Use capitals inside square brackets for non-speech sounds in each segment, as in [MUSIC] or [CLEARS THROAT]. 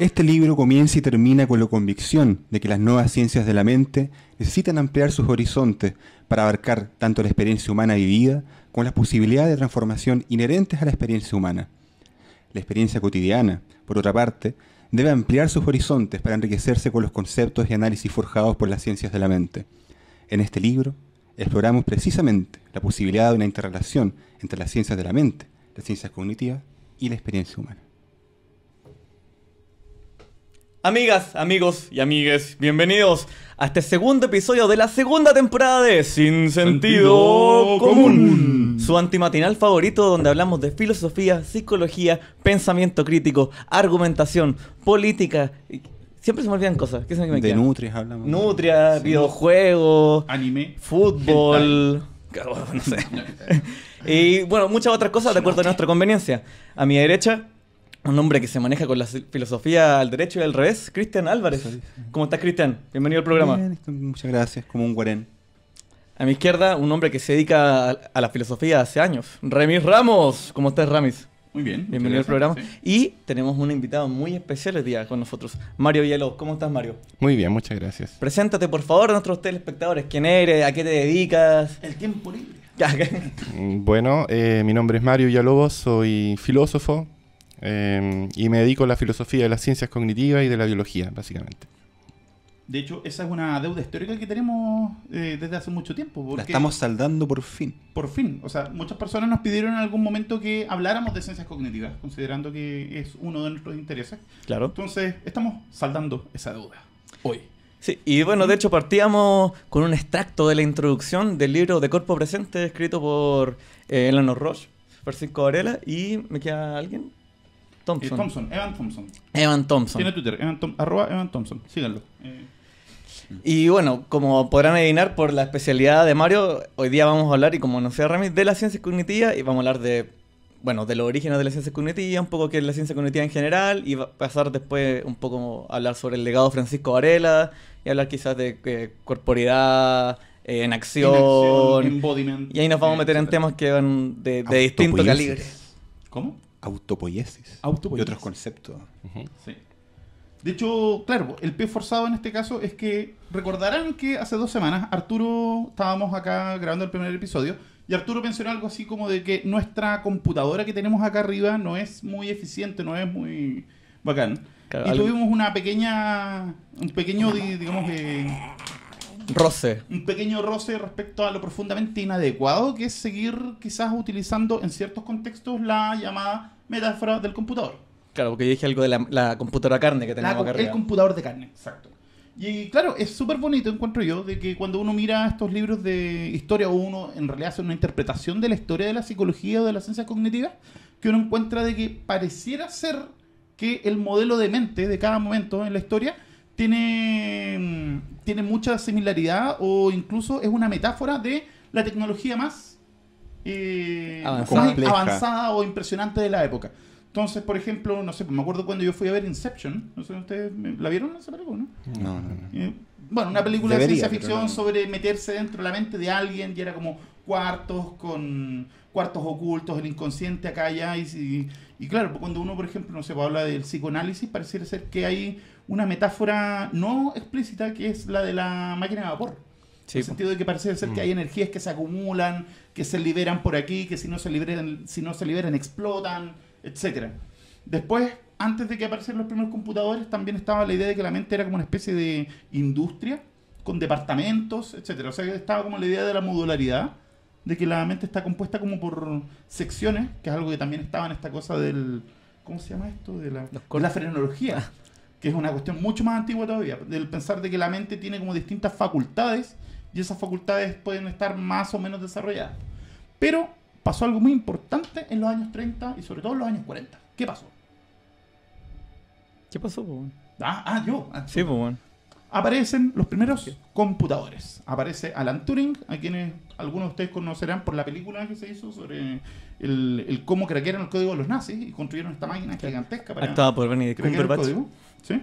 Este libro comienza y termina con la convicción de que las nuevas ciencias de la mente necesitan ampliar sus horizontes para abarcar tanto la experiencia humana vivida como las posibilidades de transformación inherentes a la experiencia humana. La experiencia cotidiana, por otra parte, debe ampliar sus horizontes para enriquecerse con los conceptos y análisis forjados por las ciencias de la mente. En este libro, exploramos precisamente la posibilidad de una interrelación entre las ciencias de la mente, las ciencias cognitivas y la experiencia humana. Amigas, amigos y amigues, bienvenidos a este segundo episodio de la segunda temporada de Sin Sentido, común. común. Su antimatinal favorito donde hablamos de filosofía, psicología, pensamiento crítico, argumentación, política, Siempre se me olvidan cosas. ¿Qué se me de nutrias hablamos. Nutrias, videojuegos. Anime. Fútbol. [LAUGHS] Oh, no sé. y bueno, muchas otras cosas de acuerdo a nuestra conveniencia. A mi derecha, un hombre que se maneja con la filosofía al derecho y al revés, Cristian Álvarez. ¿Cómo estás, Cristian? Bienvenido al programa. muchas gracias, como un guarén. A mi izquierda, un hombre que se dedica a, la filosofía hace años, Remis Ramos. ¿Cómo estás, Ramis? Muy bien. Bienvenido al programa. Y tenemos un invitado muy especial el día con nosotros, Mario Villalobos. ¿Cómo estás, Mario? Muy bien, muchas gracias. Preséntate, por favor, a nuestros telespectadores. ¿Quién eres? ¿A qué te dedicas? El tiempo libre. [LAUGHS] Mm, bueno, eh, mi nombre es Mario Villalobos, soy filósofo eh, y me dedico a la filosofía de las ciencias cognitivas y de la biología, básicamente. De hecho, esa es una deuda histórica que tenemos eh, desde hace mucho tiempo. la estamos saldando por fin. Por fin. O sea, muchas personas nos pidieron en algún momento que habláramos de ciencias cognitivas, considerando que es uno de nuestros intereses. Claro. Entonces, estamos saldando esa deuda hoy. Sí, y bueno, de hecho partíamos con un extracto de la introducción del libro De Cuerpo Presente, escrito por eh, Eleanor Roche, Francisco Varela, y me queda alguien. Eh, Thompson. Thompson, Evan Thompson. Evan Thompson. Tiene Twitter, arroba Evan Thompson. Síganlo. Y bueno, como podrán adivinar por la especialidad de Mario, hoy día vamos a hablar, y como no sea Rami, de la ciencia cognitiva y vamos a hablar de, bueno, de los orígenes de la ciencia cognitiva, un poco qué es la ciencia cognitiva en general y pasar después un poco a hablar sobre el legado Francisco Varela y hablar quizás de eh, corporidad eh, en acción. Embodiment. Y ahí nos vamos a eh, meter en temas que van de, de distinto calibre. ¿Cómo? Autopoiesis. Autopoiesis. Y otros conceptos. De hecho, claro, el pie forzado en este caso es que recordarán que hace dos semanas Arturo estábamos acá grabando el primer episodio y Arturo mencionó algo así como de que nuestra computadora que tenemos acá arriba no es muy eficiente, no es muy bacán. y tuvimos una pequeña, un pequeño, digamos eh, Roce. Un pequeño roce respecto a lo profundamente inadecuado que es seguir quizás utilizando en ciertos contextos la llamada metáfora del computador. Claro, porque yo dije algo de la, computadora carne que tenemos El computador de carne, exacto. Y claro, es súper bonito, encuentro yo, de que cuando uno mira estos libros de historia o uno en realidad hace una interpretación de la historia de la psicología o de la ciencia cognitiva que uno encuentra de que pareciera ser que el modelo de mente de cada momento en la historia tiene, mm, tiene mucha similaridad o incluso es una metáfora de la tecnología más, eh, más avanzada o impresionante de la época. Entonces, por ejemplo, no sé, me acuerdo cuando yo fui a ver Inception, no sé, ¿ustedes la vieron no? No, no, eh, bueno, una película de ciencia ficción sobre meterse dentro de la mente de alguien y era como cuartos con cuartos ocultos, el inconsciente acá allá y, y, y claro, pues cuando uno, por ejemplo, no sé, pues, habla del psicoanálisis, pareciera ser que hay una metáfora no explícita que es la de la máquina de vapor. en el pues. sentido de que parece ser que mm. hay energías que se acumulan, que se liberan por aquí, que si no se liberan, si no se liberan explotan, etcétera. Después, antes de que aparecieran los primeros computadores, también estaba la idea de que la mente era como una especie de industria con departamentos, etcétera. O sea, estaba como la idea de la modularidad, de que la mente está compuesta como por secciones, que es algo que también estaba en esta cosa del... ¿Cómo se llama esto? De la, la frenología, ah. que es una cuestión mucho más antigua todavía, del pensar de que la mente tiene como distintas facultades y esas facultades pueden estar más o menos desarrolladas. Pero pasó algo muy importante en los años 30 y sobre todo en los años 40. ¿Qué pasó? ¿Qué pasó, Pobón? Ah, ah, yo. Ah, sí, Aparecen los primeros computadores. Aparece Alan Turing, a quienes algunos de ustedes conocerán por la película que se hizo sobre el, cómo craquearon el código de los nazis y construyeron esta máquina gigantesca para. ¿Estaba por el ¿sí?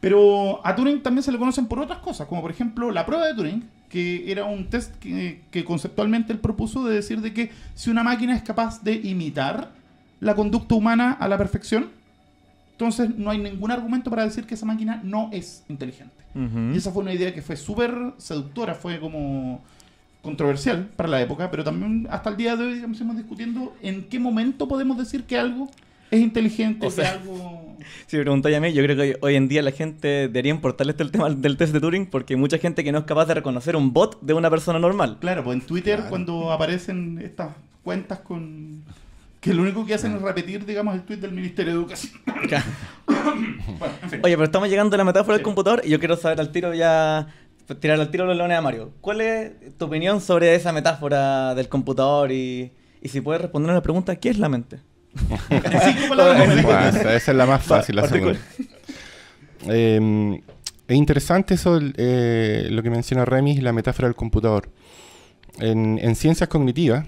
Pero a Turing también se le conocen por otras cosas, como por ejemplo la prueba de Turing, que era un test que, conceptualmente él propuso de decir de que si una máquina es capaz de imitar la conducta humana a la perfección, entonces no hay ningún argumento para decir que esa máquina no es inteligente. Y esa fue una idea que fue súper seductora, fue como controversial para la época, pero también hasta el día de hoy digamos, estamos discutiendo en qué momento podemos decir que algo es inteligente, o que algo si me preguntáis a mí, yo creo que hoy, en día la gente debería importarle este el tema del test de Turing porque hay mucha gente que no es capaz de reconocer un bot de una persona normal. Claro, pues en Twitter cuando aparecen estas cuentas con que lo único que hacen es repetir, digamos, el tweet del Ministerio de Educación. [LAUGHS] Oye, pero estamos llegando a la metáfora del computador y yo quiero saber al tiro ya tirar al tiro los leones a Mario. ¿Cuál es tu opinión sobre esa metáfora del computador y, y si puedes responder a la pregunta, ¿qué es la mente? esa es la más fácil, la em, es interesante eso, eh, lo que menciona Remis, la metáfora del computador. En, ciencias cognitivas,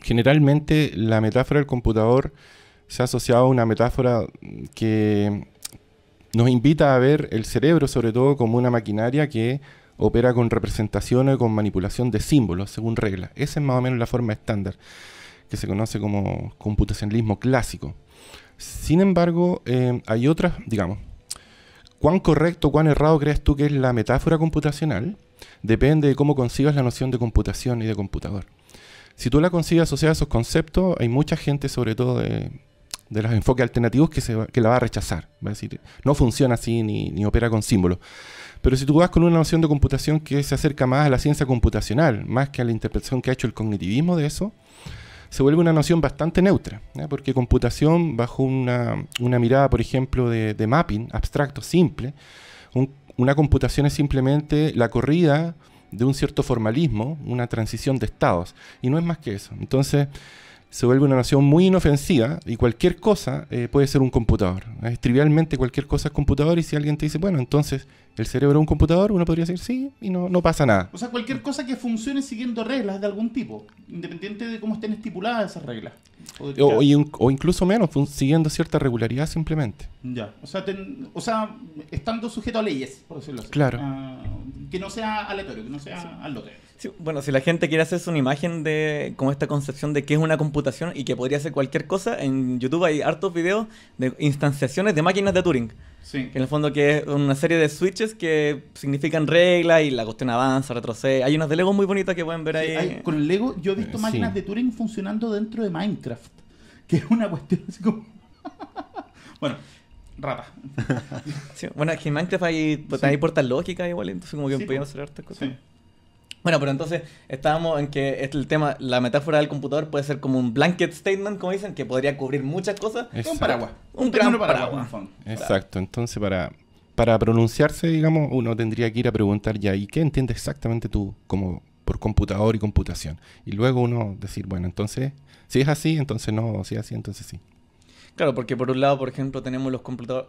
generalmente la metáfora del computador se ha asociado a una metáfora que nos invita a ver el cerebro, sobre todo, como una maquinaria que opera con representaciones, con manipulación de símbolos, según reglas. Esa es más o menos la forma estándar que se conoce como computacionalismo clásico. Sin embargo, eh, hay otras, digamos, cuán correcto, cuán errado crees tú que es la metáfora computacional, depende de cómo consigas... la noción de computación y de computador. Si tú la consigues... asociada a esos conceptos, hay mucha gente, sobre todo de, de los enfoques alternativos, que, se que la va a rechazar. Va a decir, no funciona así ni, ni opera con símbolos. Pero si tú vas con una noción de computación que se acerca más a la ciencia computacional, más que a la interpretación que ha hecho el cognitivismo de eso, se vuelve una noción bastante neutra, porque computación bajo una, mirada, por ejemplo, de, mapping abstracto, simple, una computación es simplemente la corrida de un cierto formalismo, una transición de estados, y no es más que eso. Entonces, se vuelve una nación muy inofensiva y cualquier cosa eh, puede ser un computador. trivialmente cualquier cosa es computador y si alguien te dice, bueno, entonces el cerebro es un computador, uno podría decir sí y no, no pasa nada. O sea, cualquier cosa que funcione siguiendo reglas de algún tipo, independiente de cómo estén estipuladas esas reglas. O, incluso menos, siguiendo cierta regularidad simplemente. Ya, o sea, estando sujeto a leyes, por decirlo así. Claro. Ah, que no sea aleatorio, que no sea al bueno, si la gente quiere hacerse una imagen de como esta concepción de qué es una computación y que podría ser cualquier cosa, en YouTube hay hartos videos de instanciaciones de máquinas de Turing. en el fondo que es una serie de switches que significan reglas y la cuestión avanza, retrocede. Hay unas de Lego muy bonitas que pueden ver ahí. Hay, con Lego yo he visto eh, máquinas de Turing funcionando dentro de Minecraft, que es una cuestión así como... [LAUGHS] bueno, rata. bueno, es que en Minecraft pues, hay, puertas lógicas igual, entonces como que pueden pues. hacer estas cosas. Bueno, pero entonces estábamos en que el tema, la metáfora del computador puede ser como un blanket statement, como dicen, que podría cubrir muchas cosas. Es Un paraguas. Un, gran paraguas. Exacto. Entonces, para, para pronunciarse, digamos, uno tendría que ir a preguntar ya, ¿y qué entiendes exactamente tú como por computador y computación? Y luego uno decir, bueno, entonces, si es así, entonces no, si es así, entonces sí. Claro, porque por un lado, por ejemplo, tenemos los,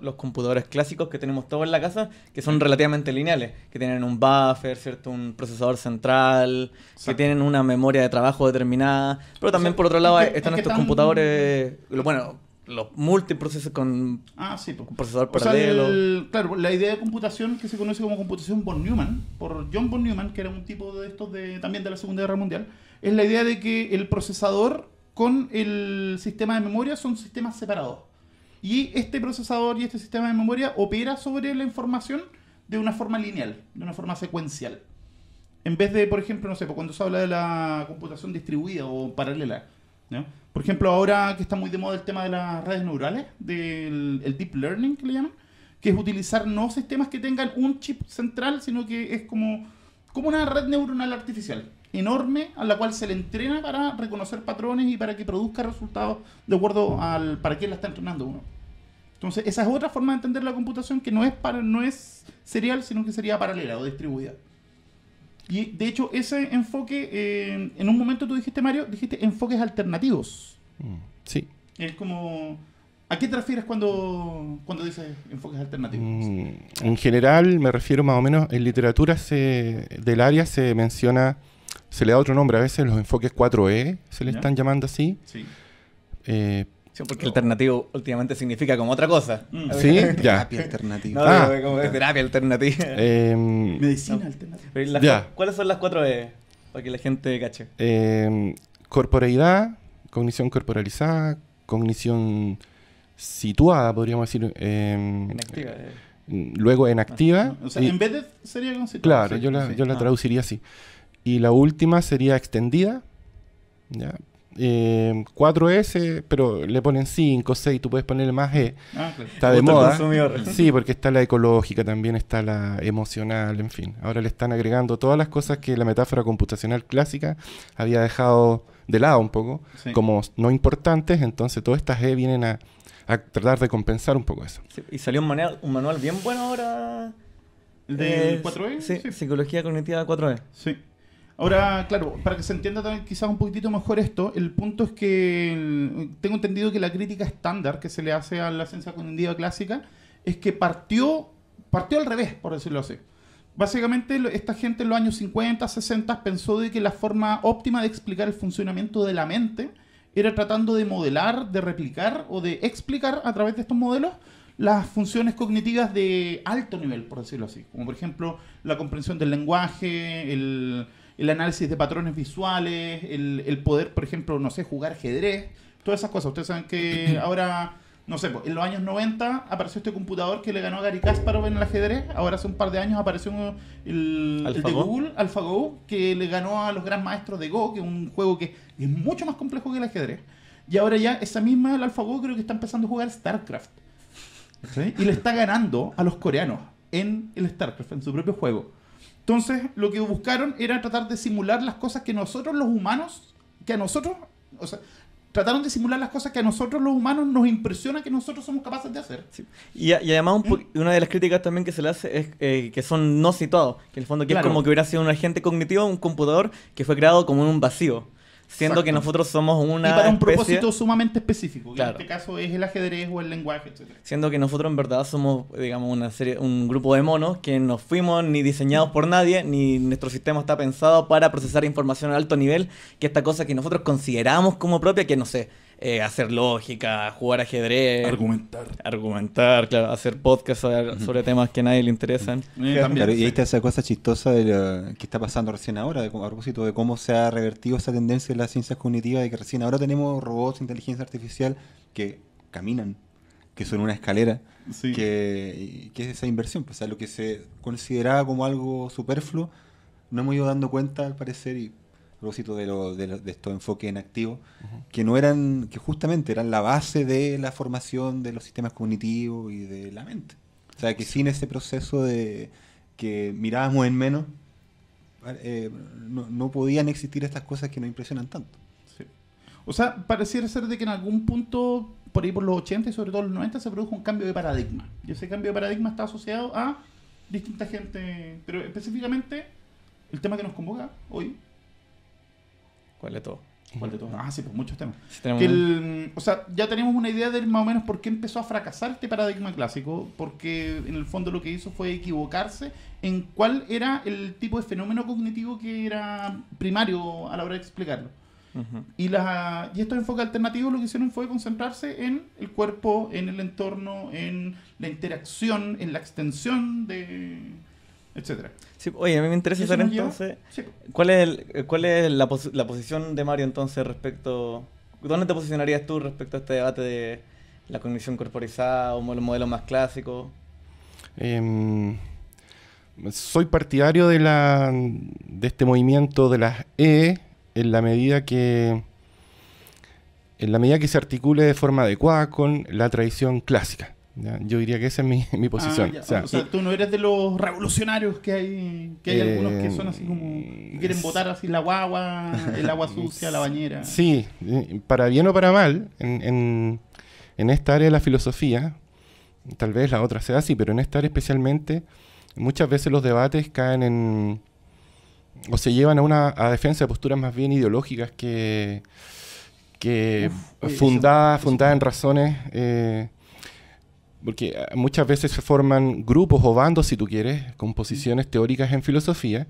los computadores clásicos que tenemos todos en la casa, que son relativamente lineales, que tienen un buffer, ¿cierto? Un procesador central, que tienen una memoria de trabajo determinada. Pero también, por otro lado, están estos computadores, bueno, los multiprocesos con ah, procesador paralelo. claro, la idea de computación que se conoce como computación von Neumann, por John von Neumann, que era un tipo de estos de, también de la Segunda Guerra Mundial, es la idea de que el procesador con el sistema de memoria son sistemas separados. Y este procesador y este sistema de memoria opera sobre la información de una forma lineal, de una forma secuencial. En vez de, por ejemplo, no sé, pues cuando se habla de la computación distribuida o paralela. Por ejemplo, ahora que está muy de moda el tema de las redes neurales, del deep learning que le llaman, que es utilizar no sistemas que tengan un chip central, sino que es como, como una red neuronal artificial enorme a la cual se le entrena para reconocer patrones y para que produzca resultados de acuerdo al para quién la está entrenando uno. Entonces, esa es otra forma de entender la computación que no es para no es serial, sino que sería paralela o distribuida. Y de hecho, ese enfoque, eh, en un momento tú dijiste, Mario, dijiste enfoques alternativos. Mm, sí. Es como. ¿A qué te refieres cuando, cuando dices enfoques alternativos? Mm, en general, me refiero más o menos, en literatura se, del área se menciona se le da otro nombre. A veces los enfoques 4E se le están llamando así. Sí. Eh, porque alternativo últimamente significa como otra cosa. Mm. Sí, [LAUGHS] Terapia alternativa. Ah. terapia alternativa. [LAUGHS] Em, Medicina alternativa. ¿Cuáles son las 4E? Para que la gente cache. Eh, corporeidad, cognición corporalizada, cognición situada, podríamos decir. en em, eh. luego en activa. Ah, o sea, en vez de sería Claro, yo la, yo la ah. traduciría así. Y la última sería extendida. ¿ya? 4S, eh, pero le ponen 5, 6, tú puedes ponerle más E. Ah, está de moda. [LAUGHS] Sí, porque está la ecológica, también está la emocional, en fin. Ahora le están agregando todas las cosas que la metáfora computacional clásica había dejado de lado un poco, como no importantes, entonces todas estas E vienen a, tratar de compensar un poco eso. y salió un manual, bien bueno ahora. de, 4E? Psicología Cognitiva 4E. Sí. Ahora, claro, para que se entienda también quizás un poquitito mejor esto, el punto es que tengo entendido que la crítica estándar que se le hace a la ciencia cognitiva clásica es que partió, partió al revés, por decirlo así. Básicamente, esta gente en los años 50, 60 pensó de que la forma óptima de explicar el funcionamiento de la mente era tratando de modelar, de replicar o de explicar a través de estos modelos las funciones cognitivas de alto nivel, por decirlo así, como por ejemplo la comprensión del lenguaje, el, el análisis de patrones visuales, el, poder, por ejemplo, no sé, jugar ajedrez, todas esas cosas. Ustedes saben que [CLEARS THROAT] ahora no sé, pues, en los años 90 apareció este computador que le ganó a Gary Kasparov en el ajedrez. Ahora hace un par de años apareció el, el de Google, AlphaGo, que le ganó a los gran maestros de Go, que es un juego que es mucho más complejo que el ajedrez. Y ahora ya esa misma, el AlphaGo, creo que está empezando a jugar StarCraft. Y le está ganando a los coreanos en el StarCraft, en su propio juego. Entonces, lo que buscaron era tratar de simular las cosas que nosotros los humanos, que a nosotros, o sea, trataron de simular las cosas que a nosotros los humanos nos impresiona que nosotros somos capaces de hacer. Y, y, además mm. una de las críticas también que se le hace es eh, que son no situados, que en el fondo que es como que hubiera sido un agente cognitivo, un computador que fue creado como en un vacío siendo que nosotros somos una. Y para un propósito sumamente específico, que en este caso es el ajedrez o el lenguaje, etc. Siendo que nosotros en verdad somos, digamos, una serie, un grupo de monos que no fuimos ni diseñados por nadie, ni nuestro sistema está pensado para procesar información a alto nivel, que esta cosa que nosotros consideramos como propia, que no sé eh, hacer lógica, jugar ajedrez. Argumentar. Argumentar, claro, hacer podcasts sobre temas que a nadie le interesan. y ahí está esa cosa chistosa de que está pasando recién ahora, de, a propósito de cómo se ha revertido esa tendencia de las ciencias cognitivas, de que recién ahora tenemos robots, inteligencia artificial que caminan, que son una escalera, que, es esa inversión. o sea, lo que se consideraba como algo superfluo, no hemos ido dando cuenta, al parecer, y propósito de, estos enfoques en activo, que no eran, que justamente eran la base de la formación de los sistemas cognitivos y de la mente. O sea, que sin ese proceso de que mirábamos en menos, eh, no, podían existir estas cosas que nos impresionan tanto. O sea, pareciera ser de que en algún punto, por ahí por los 80 y sobre todo los 90, se produjo un cambio de paradigma. Y ese cambio de paradigma está asociado a distinta gente, pero específicamente el tema que nos convoca hoy, ¿Cuál de todo? ¿Cuál de Ah, sí, pues muchos temas. o sea, ya tenemos una idea de más o menos por qué empezó a fracasar este paradigma clásico, porque en el fondo lo que hizo fue equivocarse en cuál era el tipo de fenómeno cognitivo que era primario a la hora de explicarlo. y, la, y estos enfoques alternativos lo que hicieron fue concentrarse en el cuerpo, en el entorno, en la interacción, en la extensión de... etcétera oye, a mí me interesa saber entonces cuál es, cuál es la, posición de Mario entonces respecto... ¿Dónde te posicionarías tú respecto a este debate de la cognición corporizada o los modelos más clásicos? Em, soy partidario de, la, de este movimiento de las E en la medida que en la medida que se articule de forma adecuada con la tradición clásica. Yo diría que esa es mi, [LAUGHS] posición. Ah, o, sea, tú no eres de los revolucionarios que hay, que hay algunos que son así como. quieren votar eh, así la guagua, el agua [LAUGHS] sucia, la bañera. Sí, eh, para bien o para mal, en, esta área de la filosofía, tal vez la otra sea así, pero en esta área especialmente, muchas veces los debates caen en. o se llevan a una a defensa de posturas más bien ideológicas que. que eh, fundadas en razones porque eh, muchas veces se forman grupos o bandos, si tú quieres, composiciones teóricas en filosofía,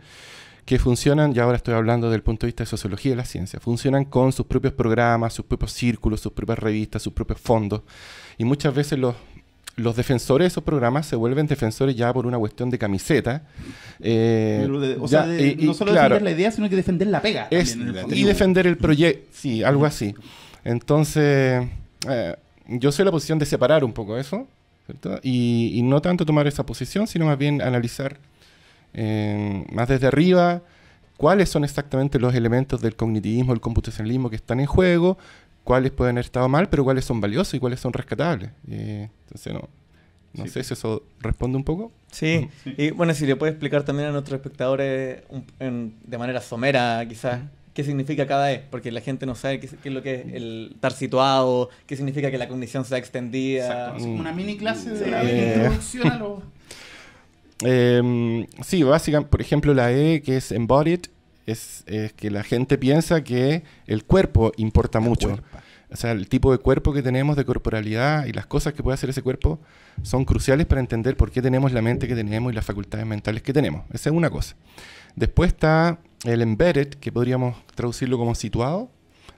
que funcionan, y ahora estoy hablando del punto de vista de sociología de la ciencia, funcionan con sus propios programas, sus propios círculos, sus propias revistas, sus propios fondos, y muchas veces los, los defensores de esos programas se vuelven defensores ya por una cuestión de camiseta. Eh, o sea, no solo defender la idea, sino que defender la pega. y defender el proyecto, sí, algo así. Entonces, eh, yo soy la posición de separar un poco eso y, no tanto tomar esa posición, sino más bien analizar eh, más desde arriba cuáles son exactamente los elementos del cognitivismo, el computacionalismo que están en juego, cuáles pueden haber estado mal, pero cuáles son valiosos y cuáles son rescatables. entonces, no, no sé si eso responde un poco. Sí. Mm. y bueno, si le puede explicar también a nuestros espectadores de manera somera, quizás, mm qué significa cada E, porque la gente no sabe qué, es lo que es el estar situado, qué significa que la condición sea extendida. Exacto, es una mini mm. clase de la eh. introducción [LAUGHS] em, sí, básicamente, por ejemplo, la E que es embodied, es, que la gente piensa que el cuerpo importa mucho. O sea, el tipo de cuerpo que tenemos, de corporalidad y las cosas que puede hacer ese cuerpo son cruciales para entender por qué tenemos la mente que tenemos y las facultades mentales que tenemos. Esa es una cosa. Después está el embedded, que podríamos traducirlo como situado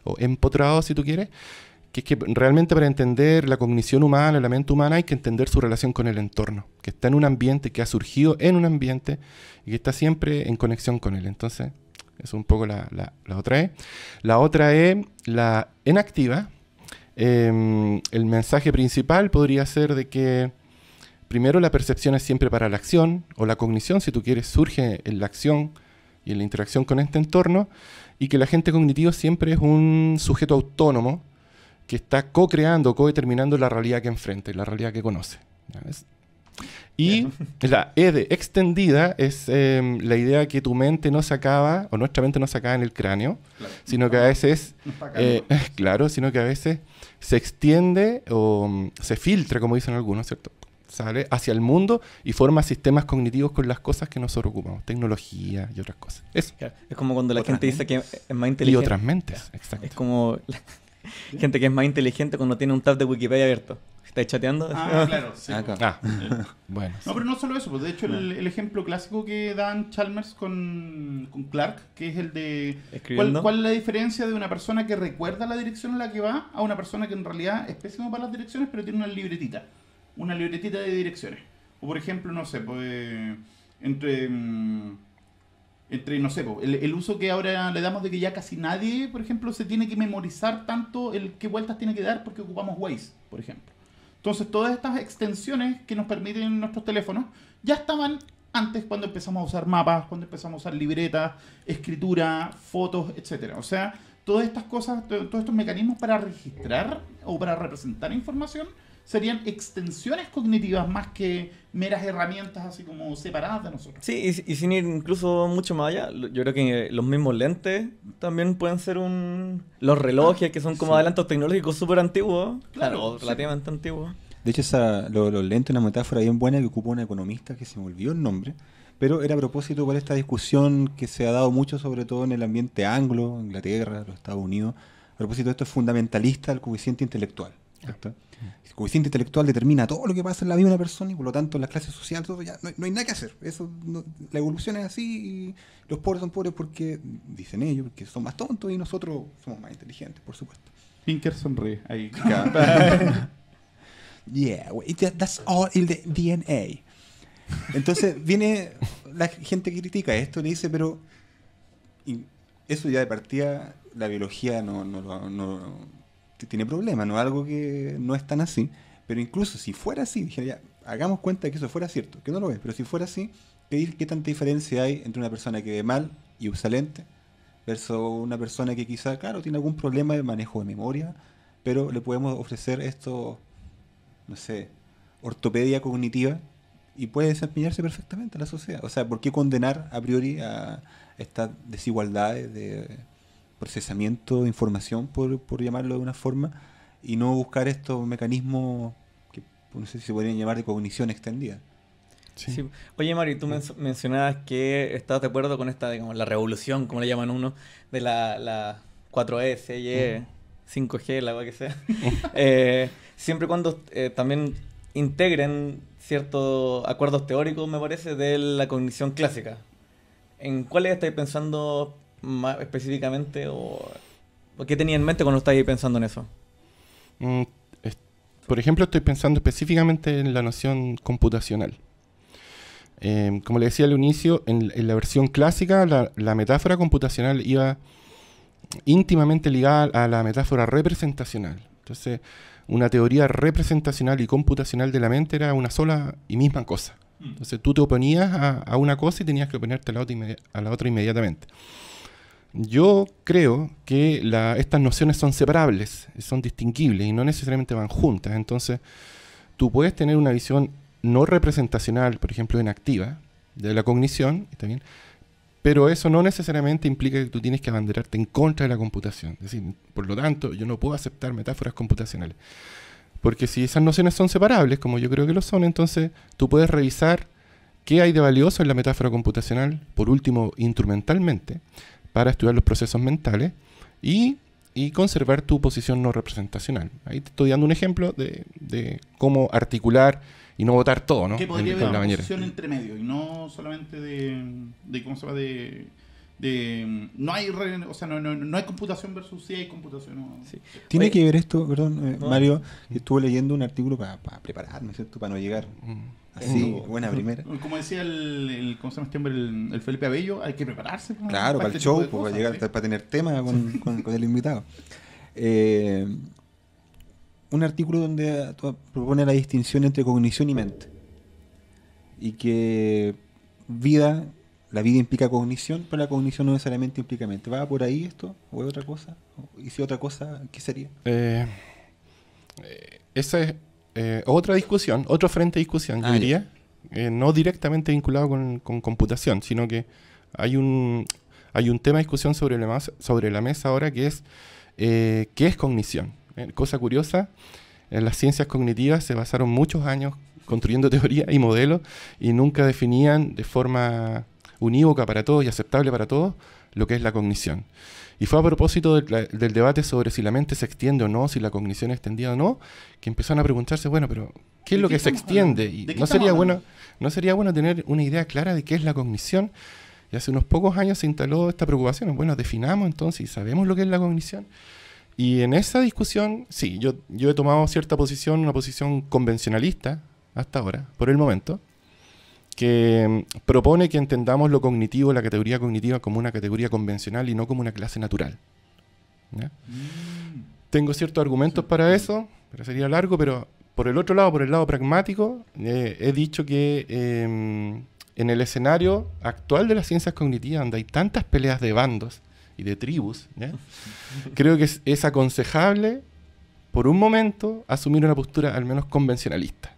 o empotrado si tú quieres, que es que realmente para entender la cognición humana, la mente humana, hay que entender su relación con el entorno, que está en un ambiente, que ha surgido en un ambiente y que está siempre en conexión con él. Entonces, es un poco la, otra E. La otra E, la enactiva em, el mensaje principal podría ser de que primero la percepción es siempre para la acción, o la cognición, si tú quieres, surge en la acción y en la interacción con este entorno, y que el agente cognitivo siempre es un sujeto autónomo que está co-creando, co-determinando la realidad que enfrenta y la realidad que conoce. Y [LAUGHS] la E de extendida es em, la idea que tu mente no se acaba, o nuestra mente no se acaba en el cráneo, sino que a veces, eh, [LAUGHS] claro, sino que a veces se extiende o mm, se filtra, como dicen algunos, ¿cierto? ¿sale? hacia el mundo y forma sistemas cognitivos con las cosas que nosotros ocupamos, tecnología y otras cosas. Eso. Es como cuando la gente dice que es más inteligente. Y otras mentes, exacto. Es como [LAUGHS] gente que es más inteligente cuando tiene un tab de Wikipedia abierto. ¿Estáis chateando? Ah, [LAUGHS] claro. Sí. Ah, ah, bueno. No, pero no solo eso. Pues de hecho, el, ejemplo clásico que dan Chalmers con, Clark, que es el de... ¿cuál, ¿Cuál es la diferencia de una persona que recuerda la dirección en la que va a una persona que en realidad es pésimo para las direcciones, pero tiene una libretita? una libretita de direcciones. O por ejemplo, no sé, pues, eh, entre, mm, entre, no sé, pues, el, uso que ahora le damos de que ya casi nadie, por ejemplo, se tiene que memorizar tanto el qué vueltas tiene que dar porque ocupamos Waze, por ejemplo. Entonces, todas estas extensiones que nos permiten nuestros teléfonos ya estaban antes cuando empezamos a usar mapas, cuando empezamos a usar libretas, escritura, fotos, etcétera. O sea, todas estas cosas, todos estos mecanismos para registrar o para representar información serían extensiones cognitivas más que meras herramientas así como separadas de nosotros. Sí, y, sin ir incluso mucho más allá, yo creo que los mismos lentes también pueden ser un... Los relojes, que son como adelantos tecnológicos súper antiguos, claro, relativamente antiguos. De hecho, los lentes lo una metáfora bien buena que ocupó un economista que se me olvidó el nombre, pero era a propósito para esta discusión que se ha dado mucho, sobre todo en el ambiente anglo, Inglaterra, los Estados Unidos, a propósito de esto es fundamentalista, al coeficiente intelectual. El coeficiente intelectual determina todo lo que pasa en la vida de una persona y por lo tanto en la clase social no, hay nada que hacer. Eso, la evolución es así y los pobres son pobres porque, dicen ellos, porque son más tontos y nosotros somos más inteligentes, por supuesto. Pinker sonríe ahí. [LAUGHS] yeah, that's all in the DNA. Entonces viene la gente que critica esto y dice, pero eso ya de partida la biología no, no, no este, tiene problemas, no algo que no es tan así. Pero incluso si fuera así, dijera hagamos cuenta de que eso fuera cierto, que no lo es, pero si fuera así, ¿qué, qué tanta diferencia hay entre una persona que ve mal y usa versus una persona que quizá, claro, tiene algún problema de manejo de memoria, pero le podemos ofrecer esto, no sé, ortopedia cognitiva y puede desempeñarse perfectamente en la sociedad. O sea, ¿por qué condenar a priori a estas desigualdades de procesamiento de información, por, llamarlo de una forma, y no buscar estos mecanismos que no sé si se podrían llamar de cognición extendida. Oye, Mari, tú mencionabas que estás de acuerdo con esta, la revolución, como le llaman uno, de la, 4S, 5G, la e, e, mm. que sea. [LAUGHS] Mm. [LAUGHS] Eh, siempre siempre cuando eh, también integren ciertos acuerdos teóricos, me parece, de la cognición clásica. ¿En cuáles estáis pensando más específicamente o, qué tenías en mente cuando estabas pensando en eso? Mm, por ejemplo, estoy pensando específicamente en la noción computacional. Em, como le decía al inicio, en, la versión clásica la, metáfora computacional iba íntimamente ligada a la metáfora representacional. Entonces, una teoría representacional y computacional de la mente era una sola y misma cosa. Mm. Entonces, tú te oponías a, una cosa y tenías que oponerte a la otra inmediatamente. Yo creo que estas nociones son separables, son distinguibles y no necesariamente van juntas. Entonces, tú puedes tener una visión no representacional, por ejemplo, inactiva, de la cognición, Pero eso no necesariamente implica que tú tienes que abanderarte en contra de la computación. por lo tanto, yo no puedo aceptar metáforas computacionales. Porque si esas nociones son separables, como yo creo que lo son, entonces tú puedes revisar qué hay de valioso en la metáfora computacional, por último, instrumentalmente, para estudiar los procesos mentales y, conservar tu posición no representacional. Ahí te estoy dando un ejemplo de, cómo articular y no votar todo, ¿no? Que podría haber una posición entre medio y no solamente de, ¿cómo se va De, mm, no hay o sea, no, no, hay computación versus sí hay computación. Tiene que ver esto, perdón, eh, Mario, estuve leyendo un artículo para prepararme, ¿cierto? Para no llegar. Mm. Así, buena primera. Como decía el, este el El, Felipe Abello, hay que prepararse. Claro, para, el este show, pues, para, llegar, para tener tema con, el invitado. Eh, un artículo donde propone la distinción entre cognición y mente. Y que vida, la vida implica cognición, pero la cognición no necesariamente implica mente. ¿Va por ahí esto? ¿O es otra cosa? ¿Y si otra cosa, qué sería? Eh, eh, esa es eh, otra discusión, otro frente de discusión, yo ah, diría, eh, no directamente vinculado con, computación, sino que hay un, hay un tema de discusión sobre la, mesa ahora que es eh, qué es cognición. cosa curiosa, en las ciencias cognitivas se basaron muchos años construyendo [LAUGHS] teoría y modelos y nunca definían de forma unívoca para todos y aceptable para todos lo que es la cognición. Y fue a propósito del, debate sobre si la mente se extiende o no, si la cognición es extendida o no, que empezaron a preguntarse, bueno, pero ¿qué es lo que se extiende? Y no sería, bueno, no sería bueno tener una idea clara de qué es la cognición. Y hace unos pocos años se instaló esta preocupación. Bueno, definamos entonces y sabemos lo que es la cognición. Y en esa discusión, sí, yo, yo he tomado cierta posición, una posición convencionalista hasta ahora, por el momento que mm, propone que entendamos lo cognitivo, la categoría cognitiva, como una categoría convencional y no como una clase natural. Mm. Tengo ciertos argumentos para eso, pero sería largo, pero por el otro lado, por el lado pragmático, eh, he dicho que em, en el escenario actual de las ciencias cognitivas, donde hay tantas peleas de bandos y de tribus, [LAUGHS] creo que es aconsejable, por un momento, asumir una postura al menos convencionalista.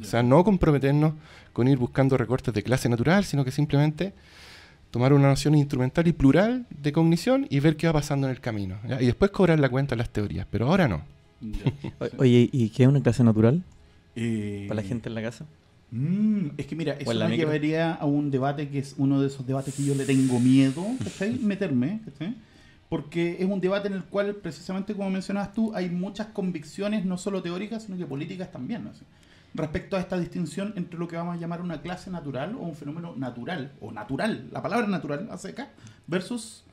O sea, no comprometernos con ir buscando recortes de clase natural, sino que simplemente tomar una noción instrumental y plural de cognición y ver qué va pasando en el camino. Y después cobrar la cuenta de las teorías, pero ahora no. Oye, ¿y qué es una clase natural? Eh, Para la gente en la casa. Mm, es que mira, eso me llevaría a un debate que es uno de esos debates que yo le tengo miedo, [LAUGHS] Meterme, Porque es un debate en el cual, precisamente como mencionabas tú, hay muchas convicciones, no solo teóricas, sino que políticas también. ¿no? respecto a esta distinción entre lo que vamos a llamar una clase natural o un fenómeno natural, o natural, la palabra natural a seca, versus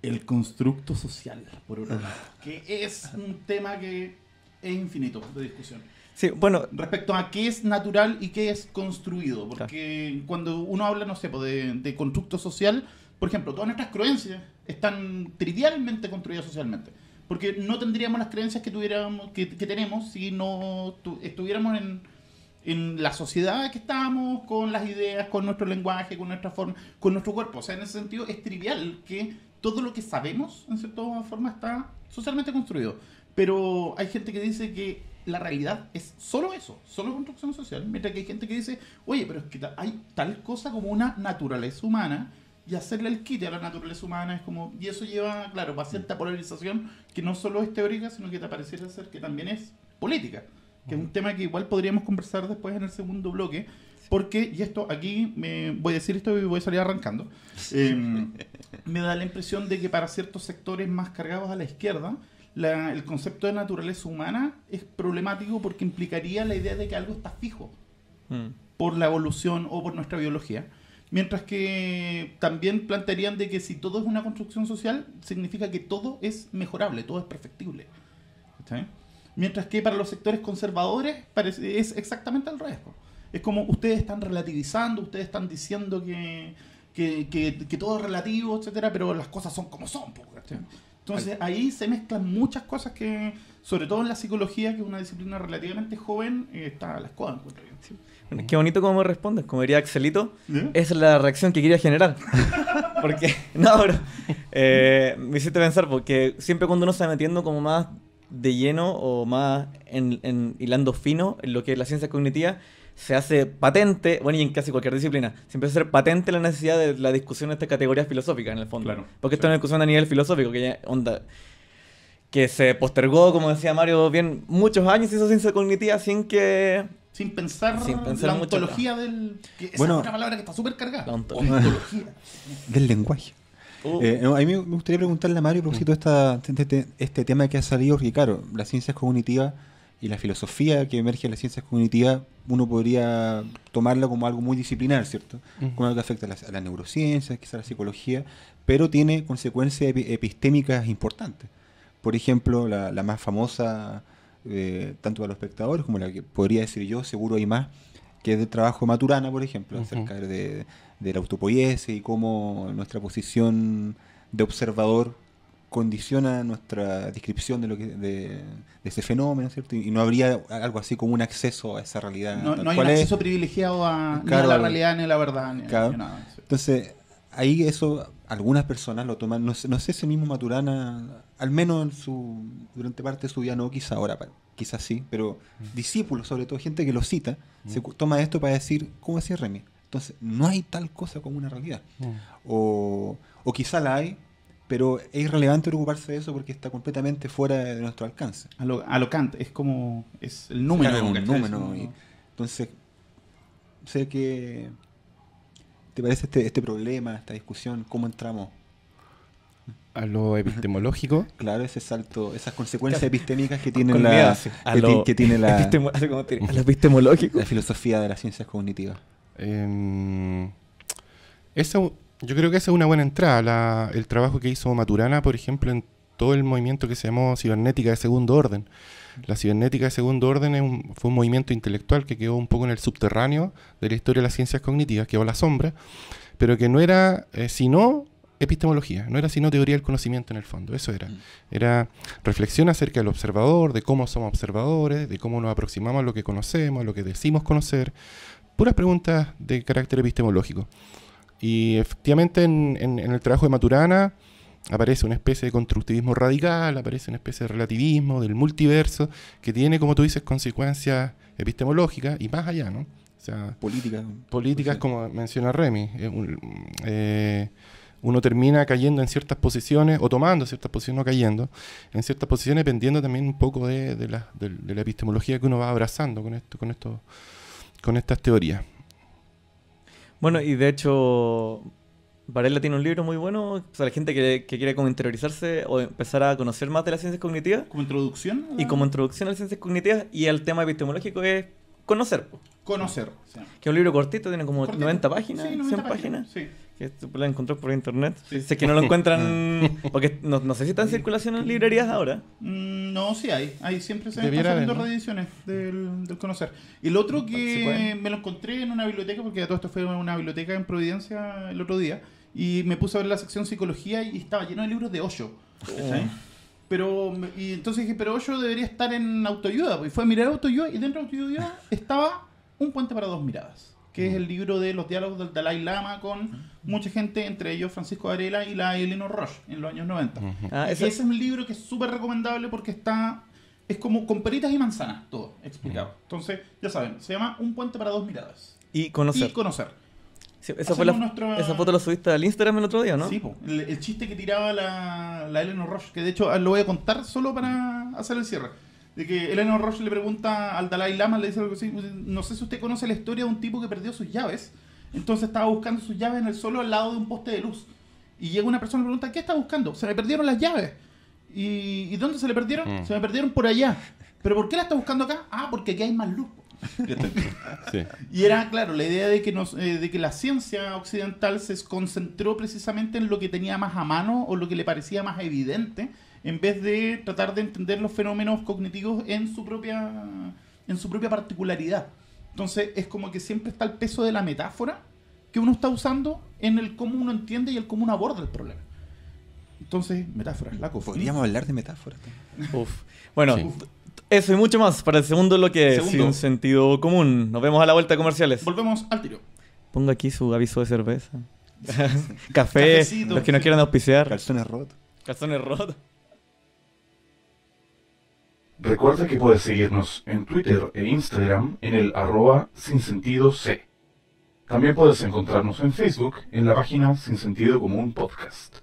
el constructo social, por otro lado, ah. que es un tema que es infinito de discusión. Sí, bueno. Respecto a qué es natural y qué es construido. Porque cuando uno habla, no sé, pues, de, constructo social, por ejemplo, todas nuestras creencias están trivialmente construidas socialmente. Porque no tendríamos las creencias que, tuviéramos, que, tenemos si no estuviéramos en, en, la sociedad que estamos, con las ideas, con nuestro lenguaje, con nuestra forma, con nuestro cuerpo. O sea, en ese sentido es trivial que todo lo que sabemos, en cierta forma, está socialmente construido. Pero hay gente que dice que la realidad es solo eso, solo construcción social. Mientras que hay gente que dice, oye, pero es que hay tal cosa como una naturaleza humana y hacerle el kit a la naturaleza humana. Es como, y eso lleva, claro, a cierta polarización que no solo es teórica, sino que te pareciera ser que también es política, que es un tema que igual podríamos conversar después en el segundo bloque. Porque, y esto aquí me voy a decir esto y voy a salir arrancando, eh, me da la impresión de que para ciertos sectores más cargados a la izquierda, el concepto de naturaleza humana es problemático porque implicaría la idea de que algo está fijo mm. por la evolución o por nuestra biología. Mientras que también plantearían de que si todo es una construcción social, significa que todo es mejorable, todo es perfectible. Mientras que para los sectores conservadores parece, es exactamente al revés. Es como ustedes están relativizando, ustedes están diciendo que, que, que, todo es relativo, etcétera, pero las cosas son como son. Entonces ahí se mezclan muchas cosas que, sobre todo en la psicología, que es una disciplina relativamente joven, eh, está a la escuela encuentro yo. [LAUGHS] Qué bonito cómo me respondes, como diría Axelito. esa Es la reacción que quería generar. [LAUGHS] porque, no, pero eh, me hiciste pensar, porque siempre cuando uno se metiendo como más de lleno o más en, hilando fino en lo que es la ciencia cognitiva, se hace patente, bueno, y en casi cualquier disciplina, se empieza patente la necesidad de la discusión de estas categorías filosóficas, en el fondo. porque esto es una discusión a nivel filosófico, que ya, onda, que se postergó, como decía Mario, bien muchos años hizo ciencia cognitiva sin que sin pensar, la ontología del. es una palabra que está súper La ontología. [LAUGHS] del lenguaje. Oh. Eh, a mí me gustaría preguntarle a Mario por cierto de esta, este, este, tema que ha salido, porque claro, las ciencias cognitivas y la filosofía que emerge de las ciencias cognitivas, uno podría tomarla como algo muy disciplinar, ¿cierto? Como algo que afecta a la neurociencia, quizás a la psicología, pero tiene consecuencias epistémicas importantes. Por ejemplo, la más famosa eh, tanto para los espectadores como la que podría decir yo, seguro hay más, que es del trabajo Maturana, por ejemplo, acerca de, la autopoiese y cómo nuestra posición de observador condiciona nuestra descripción de lo que de, ese fenómeno, ¿cierto? Y, no habría algo así como un acceso a esa realidad. No, hay un acceso privilegiado a, la realidad ni a la verdad. Entonces, ahí eso algunas personas lo toman, no sé, no sé si mismo Maturana, al menos su, durante parte de su vida, no, quizá ahora, quizás sí, pero mm. discípulos, sobre todo gente que lo cita, se mm. toma esto para decir, ¿cómo decía Remy? Entonces, no hay tal cosa como una realidad. Mm. O, quizá la hay, pero es irrelevante preocuparse de eso porque está completamente fuera de nuestro alcance. A lo, a es como, es el número. Claro, un número. entonces, sé que te parece este, este, problema, esta discusión? ¿Cómo entramos? a lo epistemológico. Claro, ese salto, esas consecuencias epistémicas que tiene la, tiene la, La filosofía de las ciencias cognitivas. Em, yo creo que esa es una buena entrada. el trabajo que hizo Maturana, por ejemplo, en todo el movimiento que se llamó cibernética de segundo orden, la cibernética de segundo orden fue un movimiento intelectual que quedó un poco en el subterráneo de la historia de las ciencias cognitivas, quedó a la sombra, pero que no era eh, sino epistemología, no era sino teoría del conocimiento en el fondo, eso era. Mm. Era reflexión acerca del observador, de cómo somos observadores, de cómo nos aproximamos a lo que conocemos, a lo que decimos conocer, puras preguntas de carácter epistemológico. Y efectivamente en el trabajo de Maturana aparece una especie de constructivismo radical, aparece una especie de relativismo, del multiverso, que tiene, como tú dices, consecuencias epistemológicas y más allá, ¿no? O sea, políticas políticas, como menciona Remy. Eh, eh, uno termina cayendo en ciertas posiciones o tomando ciertas posiciones, no cayendo, en ciertas posiciones, dependiendo también un poco de, la, epistemología que uno va abrazando con, esto, con, esto, con estas teorías. Bueno, y de hecho, Varela tiene un libro muy bueno para la gente que, quiere como interiorizarse o empezar a conocer más de las ciencias cognitivas. ¿Como introducción? Y como introducción a las ciencias cognitivas y al tema epistemológico es conocer. Conocer. Que es un libro cortito, tiene como 90 páginas, 100 páginas. páginas. Sí la encontró por internet. Sé que no lo [LAUGHS] encuentran. Mm. porque no, sé si está en circulación en librerías ahora. Mm, no, sí hay. Ahí siempre se están haciendo reediciones del, conocer. Y el otro que me lo encontré en una biblioteca, porque todo esto fue en una biblioteca en Providencia el otro día. Y me puse a ver la sección psicología y estaba lleno de libros de hoyo. Oh. Pero, y entonces dije, pero Osho debería estar en autoayuda. Pues, y fue a mirar autoayuda y dentro de autoayuda estaba un puente para dos miradas que es el libro de los diálogos del Dalai Lama con mucha gente, entre ellos Francisco Arela y la Eleanor Roche en los años 90. Ah, y ese... es un libro que es súper recomendable porque está. Es como con peritas y manzanas, todo explicado. Entonces, ya saben, se llama Un puente para dos miradas. Y conocer. Y conocer. esa, esa, foto la subiste al Instagram el otro día, ¿no? Sí, el, chiste que tiraba la, la Eleanor Roche, que de hecho ah, lo voy a contar solo para hacer el cierre de que Eleanor Roche le pregunta al Dalai Lama, le dice algo así, no sé si usted conoce la historia de un tipo que perdió sus llaves, entonces estaba buscando sus llaves en el suelo al lado de un poste de luz. Y llega una persona y le pregunta, ¿qué está buscando? Se me perdieron las llaves. ¿Y, dónde se le perdieron? Mm. Se me perdieron por allá. ¿Pero por qué la está buscando acá? Ah, porque aquí hay más luz. [LAUGHS] Y era, claro, la idea de que, eh, de que la ciencia occidental se concentró precisamente en lo que tenía más a mano o lo que le parecía más evidente en vez de tratar de entender los fenómenos cognitivos en su propia, en su propia particularidad. Entonces es como que siempre está el peso de la metáfora que uno está usando en el cómo uno entiende y el cómo uno aborda el problema. Entonces, metáforas, la cosa. Podríamos hablar de metáforas. Bueno, eso y mucho más para el segundo lo que es sin sentido común. Nos vemos a la vuelta de comerciales. Volvemos al tiro. Ponga aquí su aviso de cerveza. [LAUGHS] Café, los que no quieran auspiciar. Calzones rotos. Calzones rotos. Recuerda que puedes seguirnos en Twitter e Instagram en el arroba sin sentido C. También puedes encontrarnos en Facebook en la página Sin Sentido Común Podcast.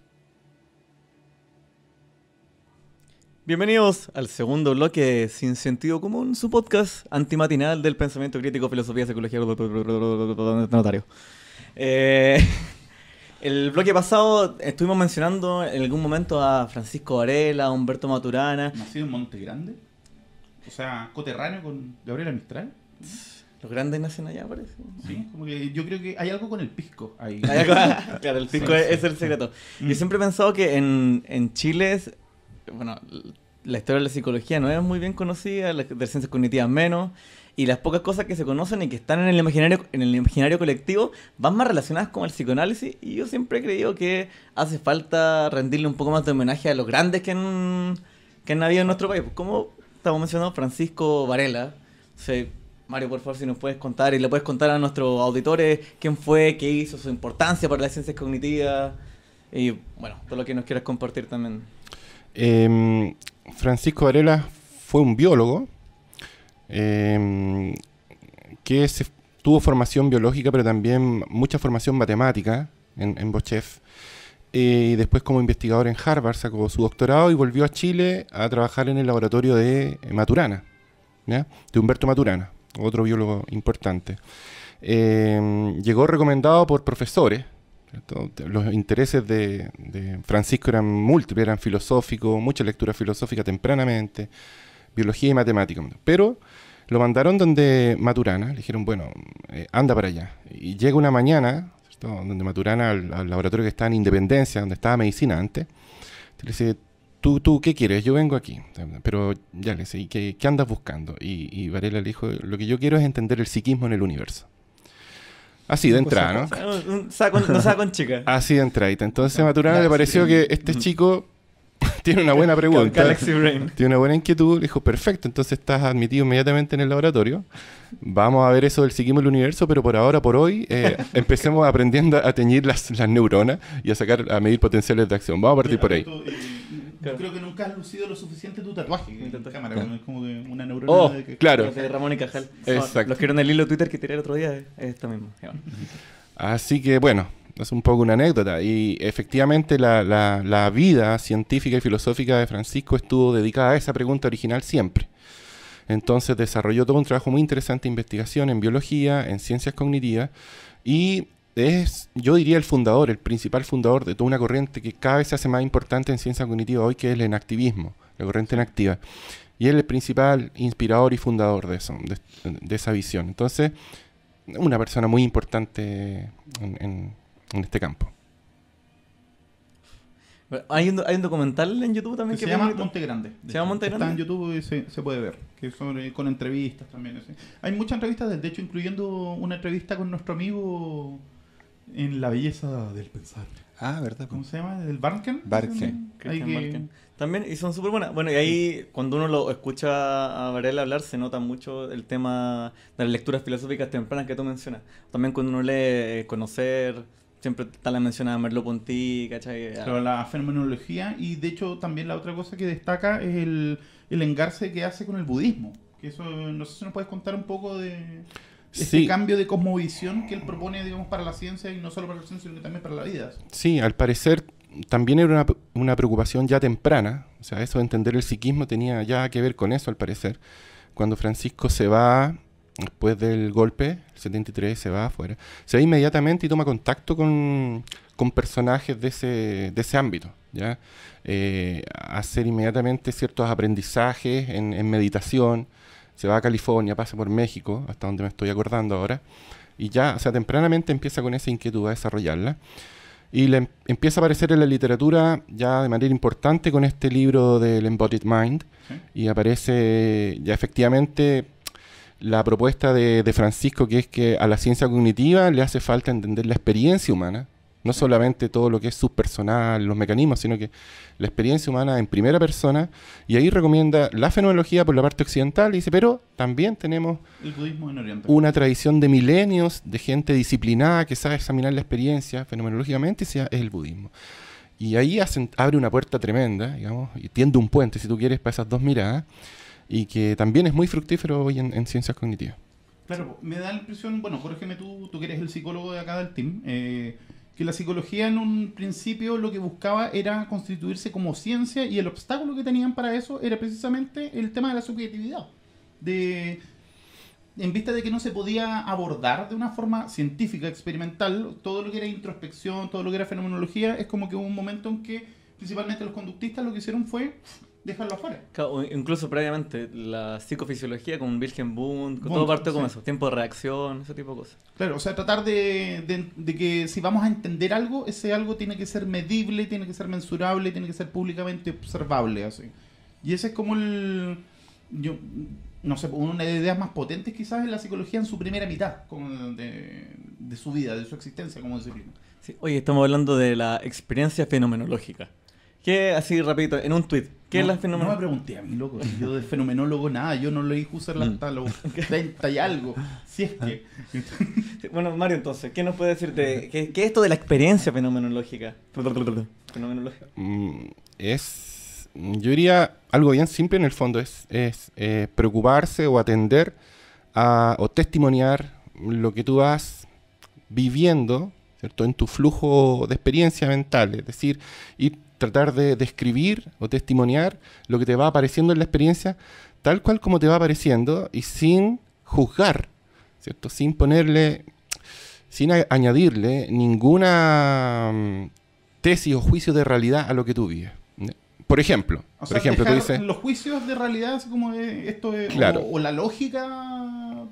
Bienvenidos al segundo bloque de Sin Sentido Común, su podcast antimatinal del pensamiento crítico, filosofía, psicología, notario. Eh, el bloque pasado estuvimos mencionando en algún momento a Francisco Varela, Humberto Maturana. ¿Nacido en Monte Grande? O sea, coterráneo con Gabriel Mistral. Los grandes nacen allá, parece. Sí, como que yo creo que hay algo con el pisco ahí. ¿Hay algo? [LAUGHS] el pisco es, el secreto. Mm. Yo siempre he pensado que en, en Chile es, bueno, la historia de la psicología no es muy bien conocida, la de las ciencias cognitivas menos, y las pocas cosas que se conocen y que están en el imaginario, en el imaginario colectivo van más relacionadas con el psicoanálisis, y yo siempre he creído que hace falta rendirle un poco más de homenaje a los grandes que han, que en nuestro país. ¿Cómo...? estamos mencionando Francisco Varela. Mario, por favor, si nos puedes contar y le puedes contar a nuestros auditores quién fue, qué hizo, su importancia para las ciencias cognitivas y, bueno, todo lo que nos quieras compartir también. Em, Francisco Varela fue un biólogo em, que tuvo formación biológica, pero también mucha formación matemática en, en eh, y después como investigador en Harvard sacó su doctorado y volvió a Chile a trabajar en el laboratorio de eh, Maturana, de Humberto Maturana, otro biólogo importante. Eh, llegó recomendado por profesores. Los intereses de, Francisco eran múltiples, eran filosóficos, mucha lectura filosófica tempranamente, biología y matemática. Pero lo mandaron donde Maturana, le dijeron, bueno, anda para allá. Y llega una mañana donde Maturana, al, laboratorio que está en Independencia, donde estaba medicina antes, le dice, ¿Tú, ¿tú qué quieres? Yo vengo aquí. Pero ya le dice, ¿y qué, andas buscando? Y, y, Varela le dijo, lo que yo quiero es entender el psiquismo en el universo. Así de entrada, ¿no? no saco en chica. Así de entrada. Entonces a Maturana le pareció que este mm. chico tiene una buena pregunta. Tiene una buena inquietud. dijo, perfecto, entonces estás admitido inmediatamente en el laboratorio. Vamos a ver eso del siguiente del universo, pero por ahora, por hoy, eh, [LAUGHS] empecemos aprendiendo a teñir las, las, neuronas y a sacar, a medir potenciales de acción. Vamos a partir por ahí. creo que nunca has lucido lo suficiente tu tatuaje en tanta cámara. Es como una neurona oh, de, de Ramón y Cajal. Los que eran el hilo Twitter que tiré el otro día eh, es esto mismo. Así que bueno, es un poco una anécdota. Y efectivamente la, la, vida científica y filosófica de Francisco estuvo dedicada a esa pregunta original siempre. Entonces desarrolló todo un trabajo muy interesante de investigación en biología, en ciencias cognitivas, y es, yo diría, el fundador, el principal fundador de toda una corriente que cada vez se hace más importante en ciencia cognitiva hoy, que es el enactivismo, la corriente enactiva. Y él es el principal inspirador y fundador de de, esa visión. Entonces, una persona muy importante en en este campo. Hay un, hay un documental en YouTube también que, se llama Monte Grande. Se llama Monte Grande. en YouTube se, puede ver. Que eh, con entrevistas también. Hay muchas entrevistas, de hecho, incluyendo una entrevista con nuestro amigo en La Belleza del Pensar. Ah, ¿verdad? ¿Cómo se llama? ¿El Barken? Barken. También, y son súper buenas. Bueno, y ahí cuando uno lo escucha a Varela hablar, se nota mucho el tema de las lecturas filosóficas tempranas que tú mencionas. También cuando uno lee eh, Conocer siempre está la mencionada Merlo Ponti, ¿cachai? Pero la fenomenología y de hecho también la otra cosa que destaca es el, el engarce que hace con el budismo. Que eso, no sé si nos puedes contar un poco de ese cambio de cosmovisión que él propone, digamos, para la ciencia y no solo para la ciencia, sino también para la vida. Sí, al parecer también era una, una, preocupación ya temprana, o sea, eso de entender el psiquismo tenía ya que ver con eso, al parecer. Cuando Francisco se va después del golpe, el 73 se va afuera, se va inmediatamente y toma contacto con, personajes de ese, ámbito, ¿ya? Eh, hacer inmediatamente ciertos aprendizajes en, meditación, se va a California, pasa por México, hasta donde me estoy acordando ahora, y ya, o sea, tempranamente empieza con esa inquietud a desarrollarla. Y le em-, empieza a aparecer en la literatura ya de manera importante con este libro del Embodied Mind. Y aparece ya efectivamente la propuesta de, de, Francisco, que es que a la ciencia cognitiva le hace falta entender la experiencia humana, no solamente todo lo que es subpersonal, los mecanismos, sino que la experiencia humana en primera persona, y ahí recomienda la fenomenología por la parte occidental, y dice, pero también tenemos El budismo una tradición de milenios, de gente disciplinada que sabe examinar la experiencia fenomenológicamente, y es el budismo. Y ahí abre una puerta tremenda, digamos, y tiende un puente, si tú quieres, para esas dos miradas y que también es muy fructífero hoy en, ciencias cognitivas. Claro, me da la impresión, bueno, corrígeme tú, tú que eres el psicólogo de acá del team, eh, que la psicología en un principio lo que buscaba era constituirse como ciencia y el obstáculo que tenían para eso era precisamente el tema de la subjetividad. De, en vista de que no se podía abordar de una forma científica, experimental, todo lo que era introspección, todo lo que era fenomenología, es como que hubo un momento en que principalmente los conductistas lo que hicieron fue dejarlo afuera. incluso previamente, la psicofisiología con Wilhelm Bund, todo parte con eso, tiempo de reacción, ese tipo de cosas. Claro, o sea, tratar de, que si vamos a entender algo, ese algo tiene que ser medible, tiene que ser mensurable, tiene que ser públicamente observable, así. Y ese es como el... Yo, no sé, una de las ideas más potentes quizás en la psicología en su primera mitad de, su vida, de su existencia como disciplina. Sí, oye, estamos hablando de la experiencia fenomenológica. Que así rapidito, en un tweet, ¿Qué no, es la fenomenología? me pregunté a mí, loco. Yo de fenomenólogo nada. Yo no leí Husserl hasta los 30 y algo. que... [LAUGHS] bueno, Mario, entonces, ¿qué nos puede decirte? ¿Qué, es esto de la experiencia fenomenológica? fenomenológica. Mm, es... Yo diría algo bien simple en el fondo. Es, eh, preocuparse o atender a, o testimoniar lo que tú vas viviendo, ¿cierto? En tu flujo de experiencia mental. Es decir, ir tratar de describir o testimoniar lo que te va apareciendo en la experiencia, tal cual como te va apareciendo y sin juzgar, ¿cierto? Sin ponerle, sin añadirle ninguna mm, tesis o juicio de realidad a lo que tú vives por ejemplo, por ejemplo tú Los juicios de realidad, como eh, esto o, la lógica,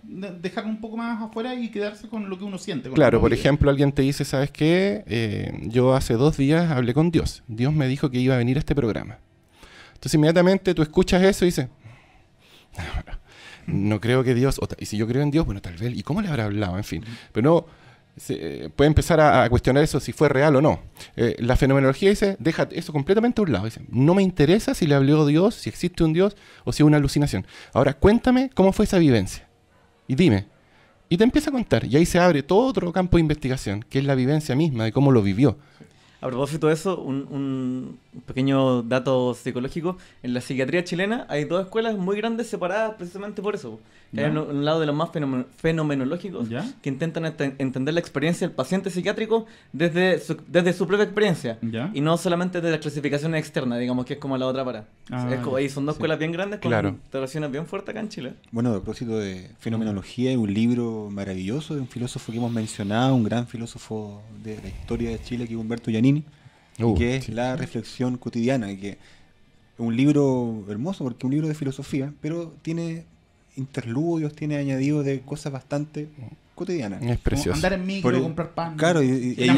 dejar un poco más afuera y quedarse con lo que uno siente. Claro, por ejemplo, alguien te dice, ¿sabes qué? Eh, yo hace dos días hablé con Dios. Dios me dijo que iba a venir a este programa. Entonces inmediatamente tú escuchas eso y dices, [LAUGHS] no creo que Dios, y si yo creo en Dios, bueno, tal vez, ¿y cómo le habrá hablado? En fin, pero no eh, puede empezar a, cuestionar eso si fue real o no. Eh, la fenomenología dice, deja eso completamente a un lado. Dice, no me interesa si le habló Dios, si existe un Dios o si es una alucinación. Ahora, cuéntame cómo fue esa vivencia. Y dime. Y te empieza a contar. Y ahí se abre todo otro campo de investigación, que es la vivencia misma, de cómo lo vivió. A propósito de eso, un pequeño dato psicológico, en la psiquiatría chilena hay dos escuelas muy grandes separadas precisamente por eso. Hay un, un, lado de los más fenomenológicos que intentan entender la experiencia del paciente psiquiátrico desde su, desde su propia experiencia y no solamente desde la clasificación externa digamos que es como la otra para. Ah, es como, ahí son dos escuelas bien grandes con claro. relaciones bien fuertes acá en Chile. Bueno, de propósito de fenomenología, hay un libro maravilloso de un filósofo que hemos mencionado, un gran filósofo de la historia de Chile, que es Humberto Giannini. Uh, que es La Reflexión Cotidiana, que es un libro hermoso porque es un libro de filosofía, pero tiene interludios, tiene añadidos de cosas bastante cotidianas. Es precioso. andar en micro, comprar pan. Claro, y, y, hay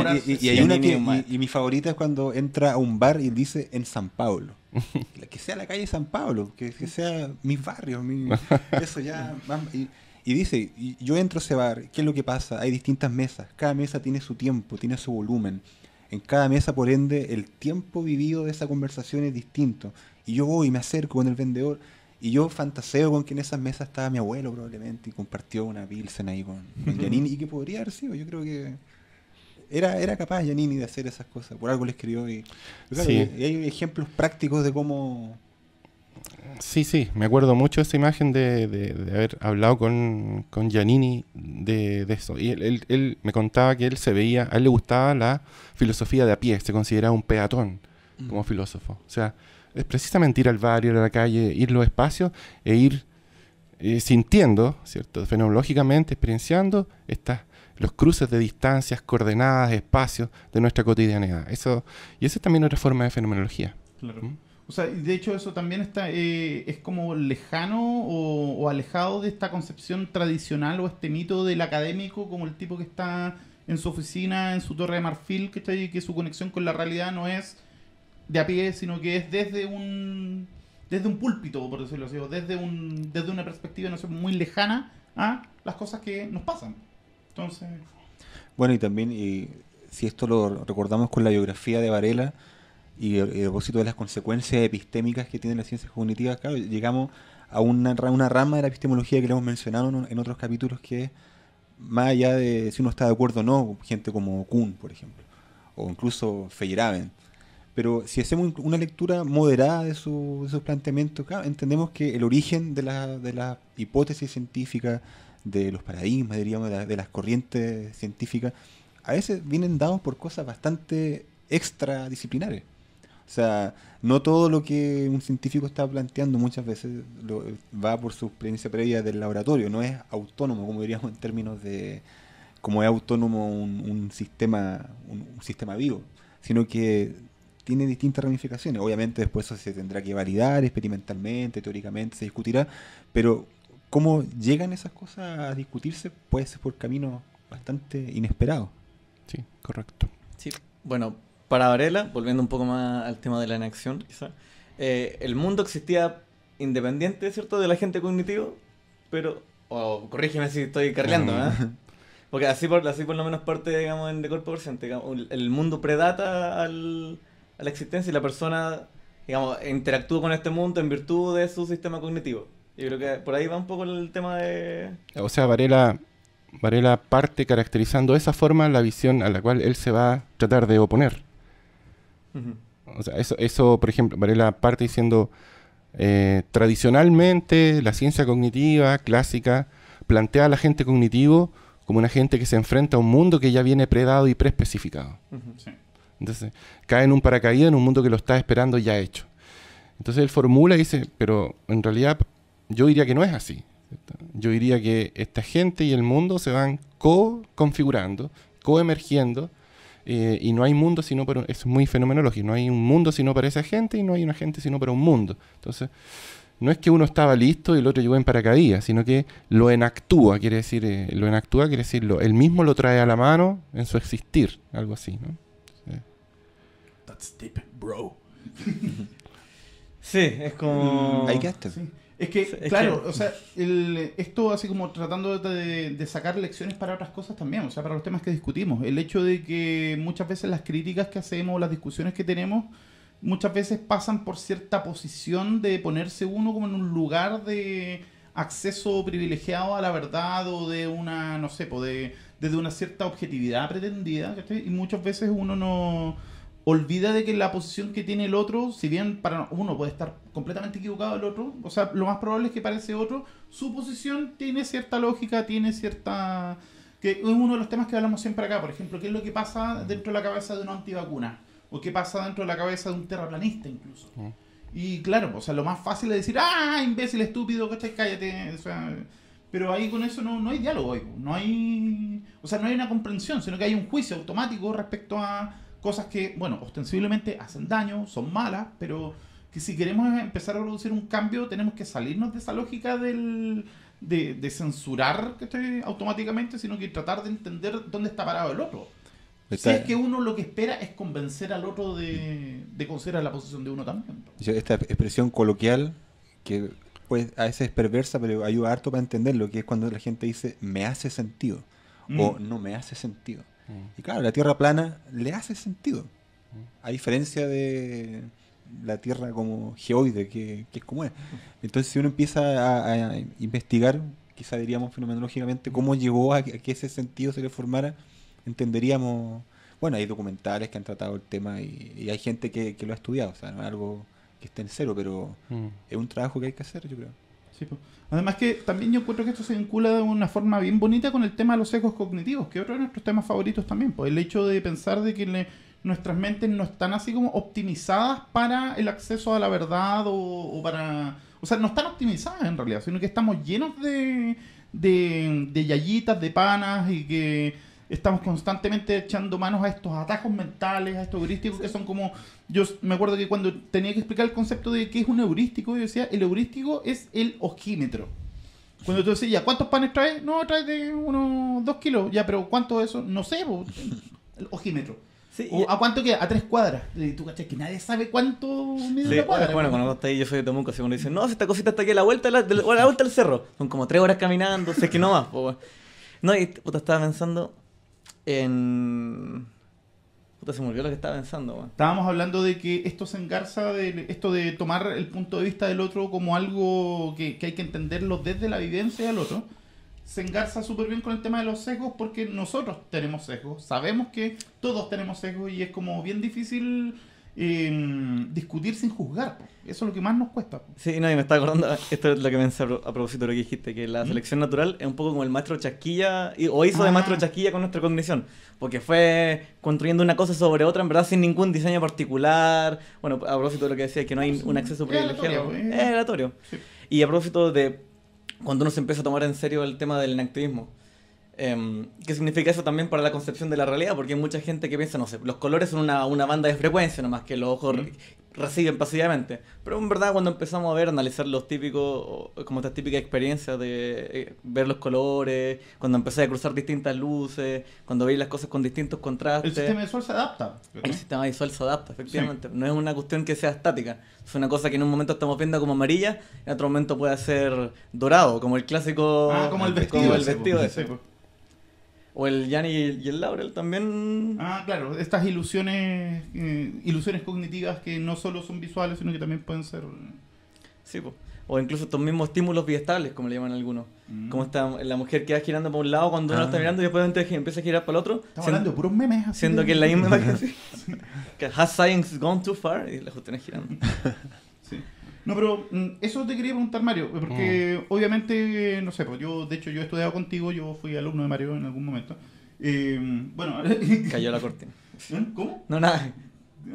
una que, y, mi favorita es cuando entra a un bar y dice en San Pablo. [LAUGHS] que sea la calle San Pablo, que, sea mis barrios, mi, [LAUGHS] eso ya. y, dice, yo entro a ese bar, ¿qué es lo que pasa? Hay distintas mesas, cada mesa tiene su tiempo, tiene su volumen. En cada mesa, por ende, el tiempo vivido de esa conversación es distinto. Y yo voy y me acerco con el vendedor y yo fantaseo con que en esas mesas estaba mi abuelo probablemente y compartió una pilsen ahí con Yanini y que podría haber sido. Yo creo que era, era capaz Yanini de hacer esas cosas. Por algo le escribió y, y, hay ejemplos prácticos de cómo Sí, sí, me acuerdo mucho de esa imagen de, haber hablado con, con Giannini de, eso. Y él, él, me contaba que él se veía, a él le gustaba la filosofía de a pie, se consideraba un peatón mm. como filósofo. O sea, es precisamente ir al barrio, ir a la calle, ir los espacios e ir eh, sintiendo, ¿cierto? Fenomenológicamente, experienciando estas los cruces de distancias, coordenadas, espacios de nuestra cotidianidad. Eso, y esa es también otra forma de fenomenología. Claro. ¿Mm? O sea, de hecho eso también está eh, es como lejano o, alejado de esta concepción tradicional o este mito del académico como el tipo que está en su oficina, en su torre de marfil, que está que su conexión con la realidad no es de a pie, sino que es desde un desde un púlpito, por decirlo así, o desde un desde una perspectiva no sé, muy lejana a las cosas que nos pasan. Entonces, bueno, y también y si esto lo recordamos con la biografía de Varela, y, el a de las consecuencias epistémicas que tienen las ciencias cognitivas, claro, llegamos a una, una rama de la epistemología que le hemos mencionado en, otros capítulos que es más allá de si uno está de acuerdo o no, gente como Kuhn, por ejemplo, o incluso Feyerabend. Pero si hacemos una lectura moderada de, su, sus planteamientos, entendemos que el origen de la, hipótesis científica, de los paradigmas, diríamos, de las corrientes científicas, a veces vienen dados por cosas bastante extradisciplinares. O sea, no todo lo que un científico está planteando muchas veces lo, eh, va por su experiencia previa del laboratorio, no es autónomo, como diríamos en términos de cómo es autónomo un, sistema un, un, sistema vivo, sino que tiene distintas ramificaciones. Obviamente después eso se tendrá que validar experimentalmente, teóricamente se discutirá, pero cómo llegan esas cosas a discutirse puede ser por caminos bastante inesperados. Sí, correcto. Sí, bueno, para Varela, volviendo un poco más al tema de la inacción, quizá, eh, el mundo existía independiente, ¿cierto?, de la gente cognitivo, pero, o corrígeme si estoy cargando, ¿eh? [LAUGHS] Porque así por, así por lo menos parte, digamos, en de Corporation, el mundo predata a la existencia y la persona, digamos, interactúa con este mundo en virtud de su sistema cognitivo. Y creo que por ahí va un poco el tema de... O sea, Varela, Varela parte caracterizando esa forma la visión a la cual él se va a tratar de oponer eso, por ejemplo, la parte diciendo, eh, tradicionalmente la ciencia cognitiva clásica plantea al agente cognitivo como una agente que se enfrenta a un mundo que ya viene predado y preespecificado. Entonces, cae en un paracaídas en un mundo que lo está esperando ya hecho. Entonces él formula y dice, pero en realidad yo diría que no es así. Yo diría que esta gente y el mundo se van co-configurando, co-emergiendo eh, y no hay mundo sino para... Un, es muy fenomenológico, no hay un mundo sino para esa gente y no hay una gente sino para un mundo. Entonces, no es que uno estaba listo y el otro llegó en paracaídas, sino que lo enactúa, quiere decir, eh, lo enactúa, quiere decir, él mismo lo trae a la mano en su existir, algo así, ¿no? That's deep, bro. sí, es como... Ahí que Sí. Es que, claro, o sea, esto así como tratando de, sacar lecciones para otras cosas también, o sea, para los temas que discutimos. El hecho de que muchas veces las críticas que hacemos, las discusiones que tenemos, muchas veces pasan por cierta posición de ponerse uno como en un lugar de acceso privilegiado a la verdad o de una, no sé, de, desde una cierta objetividad pretendida, Y muchas veces uno no olvida de que la posición que tiene el otro, si bien para uno puede estar completamente equivocado el otro, o sea, lo más probable es que para ese otro, su posición tiene cierta lógica, tiene cierta... que es uno de los temas que hablamos siempre acá, por ejemplo, qué es lo que pasa dentro de la cabeza de una antivacuna, o qué pasa dentro de la cabeza de un terraplanista incluso. Y claro, o sea, lo más fácil es decir, ah, imbécil, estúpido, ¿cachai? Cállate, o Pero ahí con eso no, no hay diálogo, no hay... O sea, no hay una comprensión, sino que hay un juicio automático respecto a cosas que, bueno, ostensiblemente hacen daño, son malas, pero que si queremos empezar a producir un cambio tenemos que salirnos de esa lógica del, de, censurar que esté automáticamente, sino que tratar de entender dónde está parado el otro. si es que uno lo que espera es convencer al otro de, considerar la posición de uno también. Esta expresión coloquial, que pues a veces es perversa, pero ayuda harto para entender lo que es cuando la gente dice me hace sentido o mm. no me hace sentido. Mm. Y claro, la Tierra plana le hace sentido. Mm. A diferencia de la Tierra como geoide, que, es como es. Entonces, si uno empieza a, investigar, quizá diríamos fenomenológicamente, cómo llegó a que, ese sentido se le formara, entenderíamos. Bueno, hay documentales que han tratado el tema y, hay gente que, lo ha estudiado, o sea, no es algo que esté en cero, pero mm. es un trabajo que hay que hacer, yo creo. Además que también yo encuentro que esto se vincula de una forma bien bonita con el tema de los sesgos cognitivos, que es otro de nuestros temas favoritos también, pues el hecho de pensar de que nuestras mentes no están así como optimizadas para el acceso a la verdad o, para... O sea, no están optimizadas en realidad, sino que estamos llenos de, de, de yayitas, de panas y que estamos constantemente echando manos a estos atajos mentales, a estos heurísticos que son como. Yo me acuerdo que cuando tenía que explicar el concepto de qué es un heurístico, yo decía, el heurístico es el ojímetro. Cuando tú decías, ¿cuántos panes traes? No, traes de unos dos kilos. Ya, pero ¿cuánto de eso? No sé, el ojímetro. ¿A cuánto queda? A tres cuadras. Y tú caché que nadie sabe cuánto mide sí, cuadra. Bueno, cuando estás ahí, yo soy de Temuco, así uno dice, no, esta cosita está aquí a la vuelta, la vuelta del cerro. Son como tres horas caminando, sé que no más. Po. No, y puta, estaba pensando, en... Puta, se me lo que estaba pensando, Estábamos hablando de que esto se engarza, de esto de tomar el punto de vista del otro como algo que, que hay que entenderlo desde la vivencia del otro se engarza súper bien con el tema de los sesgos porque nosotros tenemos sesgos, sabemos que todos tenemos sesgos y es como bien difícil Em, discutir sin juzgar. Eso es lo que más nos cuesta. Sí, no, y me está acordando, esto es lo que pensé a propósito de lo que dijiste, que la ¿Mm? selección natural es un poco como el maestro chasquilla, o hizo de ah. maestro chasquilla con nuestra cognición, porque fue construyendo una cosa sobre otra, en verdad, sin ningún diseño particular. Bueno, a propósito de lo que decía, que no hay un acceso privilegiado. Es aleatorio. Eh. Y a propósito de cuando uno se empieza a tomar en serio el tema del inactivismo Em, ¿Qué significa eso también para la concepción de la realidad? Porque hay mucha gente que piensa, no sé, los colores son una, una banda de frecuencia nomás que los ojos reciben pasivamente. Pero en verdad cuando empezamos a ver, analizar los típicos, como estas típicas experiencias de eh, ver los colores, cuando empecé a cruzar distintas luces, cuando veis las cosas con distintos contrastes. El sistema visual se adapta. El sistema visual se adapta, efectivamente. No es una cuestión que sea estática. Es una cosa que en un momento estamos viendo como amarilla, en otro momento puede ser dorado, como el clásico... Ah, como el vestido. el vestido pues, pues. O el Yanni y, el Laurel también. Ah, claro, estas ilusiones, eh, ilusiones cognitivas que no solo son visuales, sino que también pueden ser. Sí, O incluso estos mismos estímulos biestables, como le llaman algunos. Mm. Como está la mujer que va girando para un lado cuando uno ah. está mirando y después empieza a girar para el otro. Estamos hablando de puros memes. siendo que la [LAUGHS] imagen. Has science gone too far? Y la tenés girando. [LAUGHS] No, pero mm, eso te quería preguntar, Mario, porque mm. obviamente, no sé, pues yo, de hecho, yo he estudiado contigo, yo fui alumno de Mario en algún momento. Eh, bueno. [LAUGHS] Cayó la corte. ¿Eh? ¿Cómo? No, nada.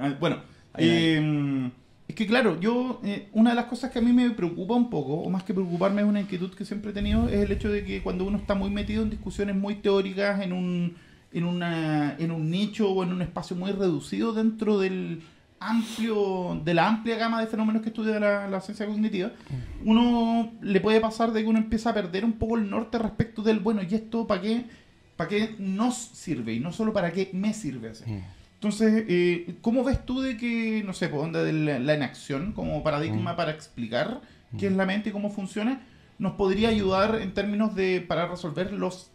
Ah, bueno, eh, es que claro, yo, una de las cosas que a mí me preocupa un poco, o más que preocuparme es una inquietud que siempre he tenido, es el hecho de que cuando uno está muy metido en discusiones muy teóricas, en en un nicho o en un espacio muy reducido dentro del amplio, de la amplia gama de fenómenos que estudia la, ciencia cognitiva, uno le puede pasar de que uno empieza a perder un poco el norte respecto del, bueno, ¿y esto para qué, para qué nos sirve? Y no solo para qué me sirve. Mm. Entonces, eh, ¿cómo ves tú de que, no sé, de la, inacción como paradigma mm. para explicar qué es mm. la mente y cómo funciona, nos podría ayudar en términos de, para resolver los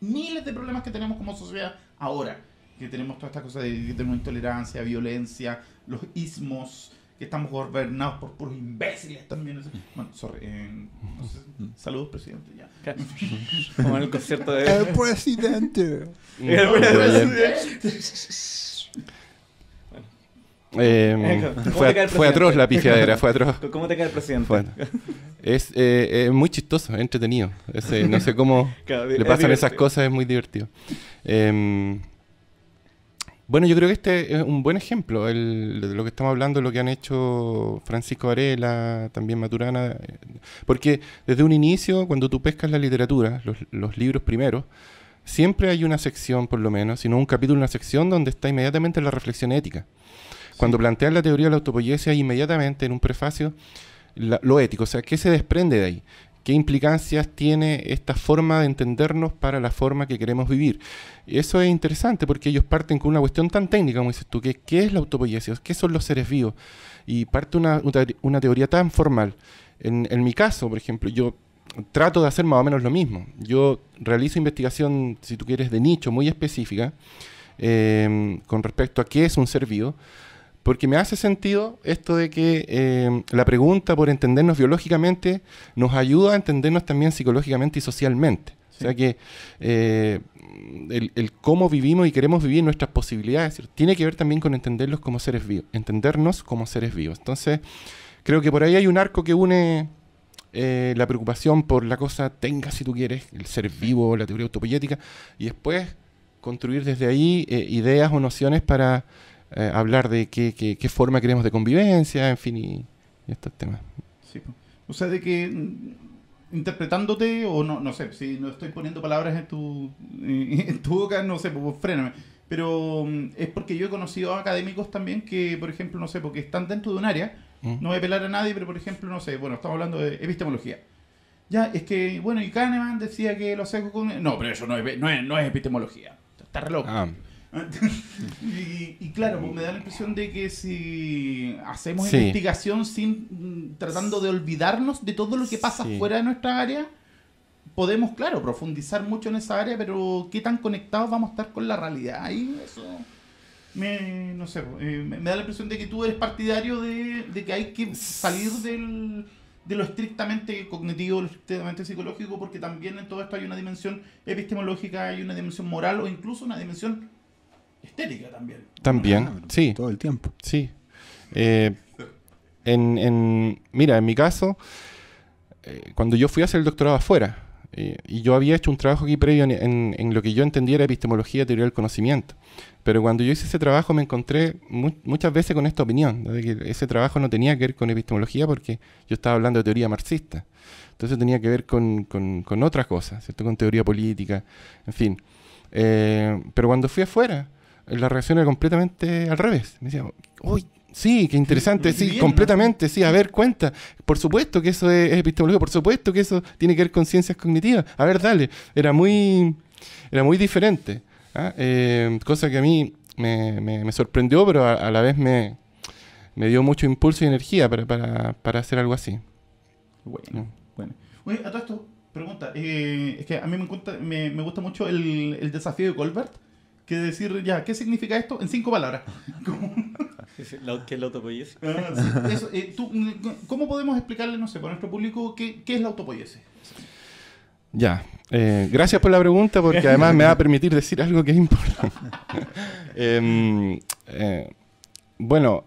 miles de problemas que tenemos como sociedad ahora? que tenemos todas estas cosas de que tenemos intolerancia, violencia, los ismos, que estamos gobernados por puros imbéciles también. Bueno, sorry. Eh, saludos, presidente. Ya. [LAUGHS] Como el concierto de. El presidente. [LAUGHS] el presidente. Eh, fue, atroz la pifiadera, fue atroz. [LAUGHS] ¿Cómo te cae el presidente? es eh, muy chistoso, entretenido. no sé cómo le pasan esas cosas, es muy divertido. Em, bueno, yo creo que este es un buen ejemplo de lo que estamos hablando, lo que han hecho Francisco Arela también Maturana, eh, porque desde un inicio, cuando tú pescas la literatura, los, libros primeros, siempre hay una sección, por lo menos, sino un capítulo, una sección donde está inmediatamente la reflexión ética. Cuando planteas la teoría de la hay inmediatamente en un prefacio lo ético, o sea, ¿qué se desprende de ahí? qué implicancias tiene esta forma de entendernos para la forma que queremos vivir. eso es interesante porque ellos parten con una cuestión tan técnica, como dices tú, que qué es la autopoiesis, qué son los seres vivos. Y parte una, teoría tan formal. En, en mi caso, por ejemplo, yo trato de hacer más o menos lo mismo. Yo realizo investigación, si tú quieres, de nicho muy específica eh, con respecto a qué es un ser vivo porque me hace sentido esto de que eh, la pregunta por entendernos biológicamente nos ayuda a entendernos también psicológicamente y socialmente. O sea que eh, el, cómo vivimos y queremos vivir nuestras posibilidades tiene que ver también con entenderlos como seres vivos, entendernos como seres vivos. Entonces, creo que por ahí hay un arco que une eh, la preocupación por la cosa tenga si tú quieres, el ser vivo, la teoría autopoyética, y después construir desde ahí ideas o nociones para eh, hablar de qué, forma queremos de convivencia, en fin, y, estos temas. Sí. O sea, de que mm, interpretándote, o no, no sé, si no estoy poniendo palabras en tu, eh, [LAUGHS] en tu boca, no sé, pues fréname. Pero mm, es porque yo he conocido académicos también que, por ejemplo, no sé, porque están dentro de un área, mm. no voy a pelar a nadie, pero por ejemplo, no sé, bueno, estamos hablando de epistemología. Ya, es que, bueno, y Kahneman decía que lo sé con... No, pero eso no es, no epistemología. Está re loco. Ah y, claro, pues, me da la impresión de que si hacemos investigación sin mm, tratando de olvidarnos de todo lo que pasa fuera de nuestra área, podemos, claro, profundizar mucho en esa área, pero ¿qué tan conectados vamos a estar con la realidad? Ahí eso me, no sé, eh, me da la impresión de que tú eres partidario de, que hay que salir del, de lo estrictamente cognitivo, lo estrictamente psicológico, porque también en todo esto hay una dimensión epistemológica, hay una dimensión moral o incluso una dimensión estética también. También, ah, sí. Todo el tiempo. Sí. Eh, en, mira, en mi caso, eh, cuando yo fui a hacer el doctorado afuera, eh, y yo había hecho un trabajo aquí previo en, en, lo que yo entendía era epistemología, teoría del conocimiento. Pero cuando yo hice ese trabajo me encontré muchas veces con esta opinión, de que ese trabajo no tenía que ver con epistemología porque yo estaba hablando de teoría marxista. Entonces tenía que ver con, con, con otras cosas, Con teoría política, en fin. pero cuando fui afuera, la reacción era completamente al revés. Me decía uy, sí, qué interesante, sí, completamente, sí, a ver, cuenta. Por supuesto que eso es, epistemología, por supuesto que eso tiene que ver con ciencias cognitivas. A ver, dale. Era muy, era muy diferente. ¿ah? Eh, cosa que a mí me, sorprendió, pero a, la vez me, me dio mucho impulso y energía para, hacer algo así. Bueno, a todo esto, pregunta. Eh, es que a mí me, gusta, me, gusta mucho el, el desafío de Colbert que decir, ya, ¿qué significa esto? En cinco palabras. ¿Qué [LAUGHS] [LAUGHS] es la autopoyese? Ah, [LAUGHS] eh, mm, ¿Cómo podemos explicarle, no sé, para nuestro público qué, es la autopoyese? Ya, eh, gracias por la pregunta porque además me va a permitir decir algo que es importante. Em, eh, bueno,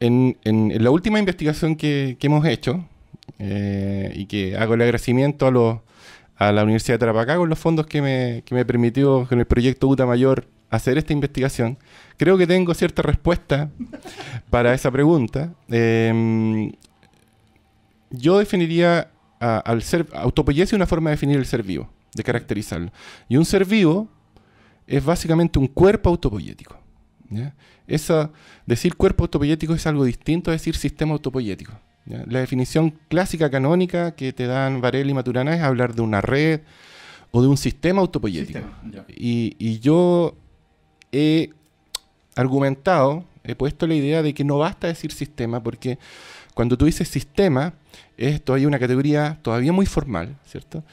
en, la última investigación que, que hemos hecho y que hago el agradecimiento a los a la Universidad de Tarapacá con los fondos que me, que me permitió con el proyecto UTA Mayor hacer esta investigación. Creo que tengo cierta respuesta [LAUGHS] para esa pregunta. Em, yo definiría a, al ser autopoiesis una forma de definir el ser vivo, de caracterizarlo. Y un ser vivo es básicamente un cuerpo autopoyético. decir cuerpo autopoyético es algo distinto a decir sistema autopoyético. La definición clásica canónica que te dan Varela y Maturana es hablar de una red o de un sistema autopoyético. y, yo he argumentado, he puesto la idea de que no basta decir sistema, porque cuando tú dices sistema, es todavía una categoría todavía muy formal, ¿cierto?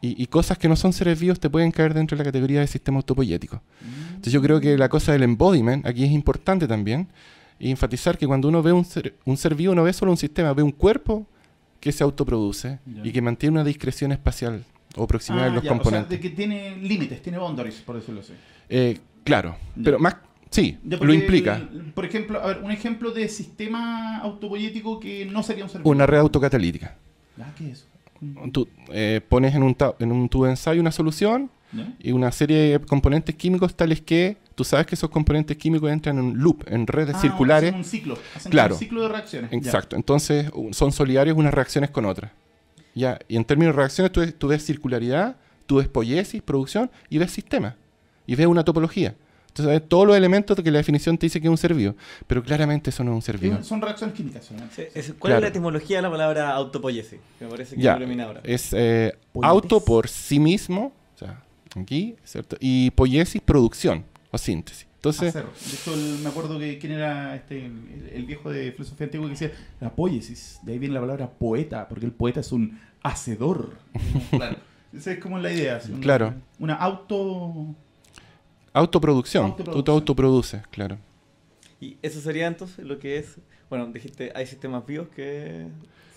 Y, cosas que no son seres vivos te pueden caer dentro de la categoría de sistema autopoyético. Mm. Entonces yo creo que la cosa del embodiment aquí es importante también, y enfatizar que cuando uno ve un ser, un ser vivo no ve solo un sistema, ve un cuerpo que se autoproduce y que mantiene una discreción espacial o proximidad ah, los componentes. de que tiene límites, tiene boundaries, por decirlo así. Eh, claro, pero más... Sí, lo implica. por ejemplo, un ejemplo de sistema autopoyético que no sería un ser vivo. Una red autocatalítica. Ah, ¿qué es eso? Mm. Tú eh, pones en un, en un tubo de ensayo una solución y una serie de componentes químicos tales que tú sabes que esos componentes químicos entran en un loop, en redes ah, circulares. Hacen un ciclo, hacen un ciclo de reacciones. Exacto, entonces son solidarios unas reacciones con otras. Ya, y en términos de reacciones tú, ves circularidad, tú ves poiesis, producción y ves sistema y ves una topología. Entonces, ves todos los elementos que la definición te dice que es un ser Pero claramente eso no es un ser Son reacciones químicas. ¿Cuál es la etimología de la palabra autopoiesis? Me parece que ahora. Es eh, auto por sí mismo, o sea, aquí, ¿cierto? Y poiesis, producción síntesis. Entonces, de hecho, me acuerdo que quién era este, el, viejo de filosofía antigua que decía la poiesis, de ahí viene la palabra poeta, porque el poeta es un hacedor. [LAUGHS] claro. Esa es como la idea. Una, claro. Una auto... Autoproducción. Tú te autoproduces, claro. Y eso sería entonces lo que es... Bueno, dijiste, hay sistemas vivos que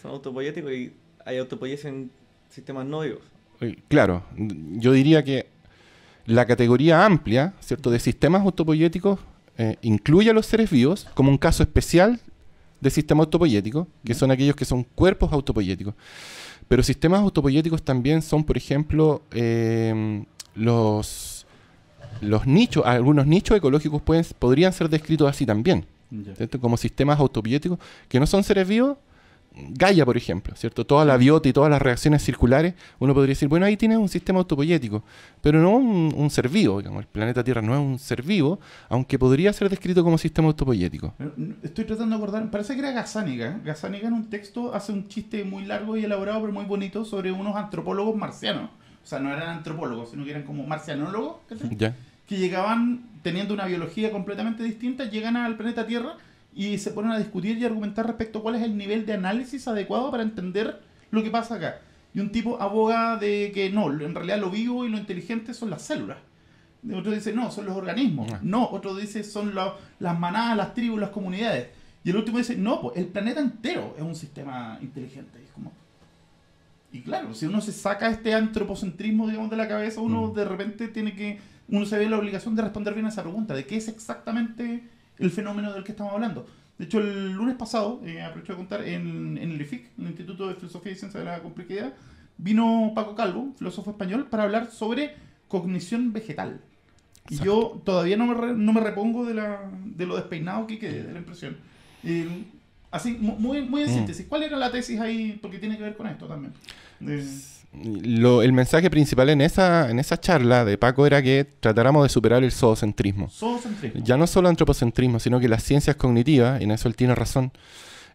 son autopoéticos y hay autopoiesis en sistemas no vivos. Claro, yo diría que la categoría amplia ¿cierto? de sistemas autopoyéticos eh, incluye a los seres vivos como un caso especial de sistema autopoyético, que son aquellos que son cuerpos autopoyéticos. Pero sistemas autopoyéticos también son, por ejemplo, em, los, los nichos, algunos nichos ecológicos podrían ser descritos así también, como sistemas autopoyéticos, que no son seres vivos, Gaia, por ejemplo, ¿cierto? Toda la biota y todas las reacciones circulares, uno podría decir, bueno, ahí tienes un sistema autopoyético, pero no un, ser vivo, digamos, el planeta Tierra no es un ser vivo, aunque podría ser descrito como sistema autopoyético. Estoy tratando de acordar, parece que era Gasánica. Gasánica en un texto hace un chiste muy largo y elaborado, pero muy bonito, sobre unos antropólogos marcianos. O sea, no eran antropólogos, sino que eran como marcianólogos, que llegaban teniendo una biología completamente distinta, llegan al planeta Tierra y se ponen a discutir y argumentar respecto a cuál es el nivel de análisis adecuado para entender lo que pasa acá. Y un tipo aboga de que no, en realidad lo vivo y lo inteligente son las células. Otro dice, no, son los organismos. Ah. No, otro dice, son las manadas, las tribus, las comunidades. Y el último dice, no, pues, el planeta entero es un sistema inteligente. Y, como... y claro, si uno se saca este antropocentrismo, digamos, de la cabeza, uno mm. de repente tiene que, uno se ve la obligación de responder bien a esa pregunta, de qué es exactamente el fenómeno del que estamos hablando. De hecho, el lunes pasado, eh, aprovecho de contar, en, en el IFIC, el Instituto de Filosofía y Ciencia de la Complejidad, vino Paco Calvo, filósofo español, para hablar sobre cognición vegetal. Y yo todavía no me, no me repongo de, la, de lo despeinado que quedé, de la impresión. Eh, así, muy, muy en mm. síntesis, ¿cuál era la tesis ahí? Porque tiene que ver con esto también el mensaje principal en esa, en esa charla de Paco era que tratáramos de superar el zoocentrismo. Ya no solo antropocentrismo, sino que las ciencias cognitivas, Y en eso él tiene razón,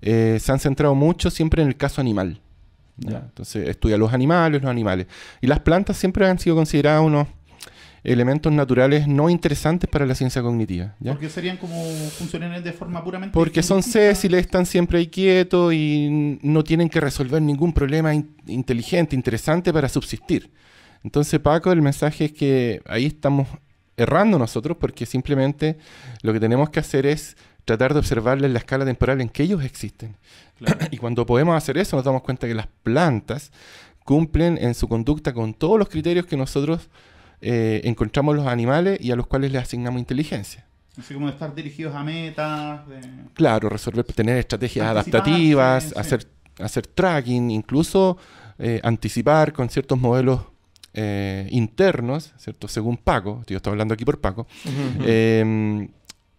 eh, se han centrado mucho siempre en el caso animal. Entonces estudia los animales, los animales. Y las plantas siempre han sido consideradas unos elementos naturales no interesantes para la ciencia cognitiva. ¿ya? Porque serían como funcionan de forma puramente. Porque son césiles, están siempre ahí quietos y no tienen que resolver ningún problema inteligente, interesante para subsistir. Entonces, Paco, el mensaje es que ahí estamos errando nosotros porque simplemente lo que tenemos que hacer es tratar de observarles la escala temporal en que ellos existen. [COUGHS] y cuando podemos hacer eso, nos damos cuenta que las plantas cumplen en su conducta con todos los criterios que nosotros eh, encontramos los animales y a los cuales les asignamos inteligencia. Así como estar dirigidos a metas. Claro, resolver, tener estrategias adaptativas, hacer, hacer tracking, incluso eh, anticipar con ciertos modelos eh, internos, ¿cierto? Según Paco, yo estoy hablando aquí por Paco. Em,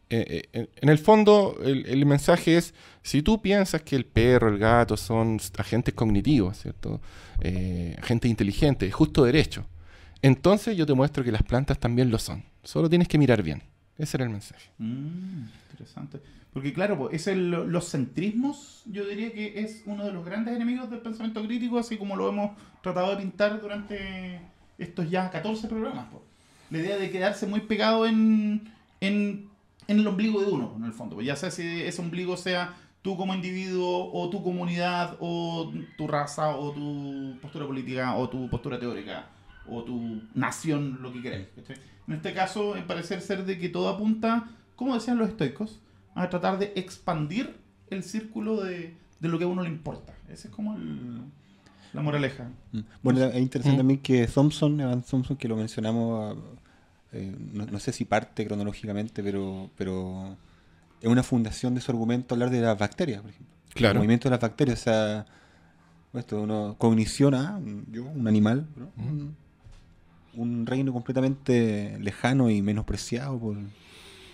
en el fondo, el, mensaje es, si tú piensas que el perro, el gato son agentes cognitivos, ¿cierto? agentes inteligentes, justo derecho, entonces yo te muestro que las plantas también lo son. Solo tienes que mirar bien. Ese era el mensaje. Mm, interesante. Porque claro, pues, es los centrismos, yo diría que es uno de los grandes enemigos del pensamiento crítico, así como lo hemos tratado de pintar durante estos ya 14 programas. La idea de quedarse muy pegado en, en, el ombligo de uno, en el fondo. ya sea si ese ombligo sea tú como individuo, o tu comunidad, o tu raza, o tu postura política, o tu postura teórica o tu nación, lo que crees En este caso, parecer ser de que todo apunta, como decían los estoicos, a tratar de expandir el círculo de, lo que a uno le importa. Ese es como la moraleja. Mm. Bueno, es interesante mm. también que Thompson, Evan Thompson, que lo mencionamos, ah, eh, no, sé si parte cronológicamente, pero, pero es una fundación de su argumento hablar de las bacterias, por ejemplo. Claro. El movimiento de las bacterias, o sea, uno, cogniciona yo, un animal, mm un reino completamente lejano y menospreciado por...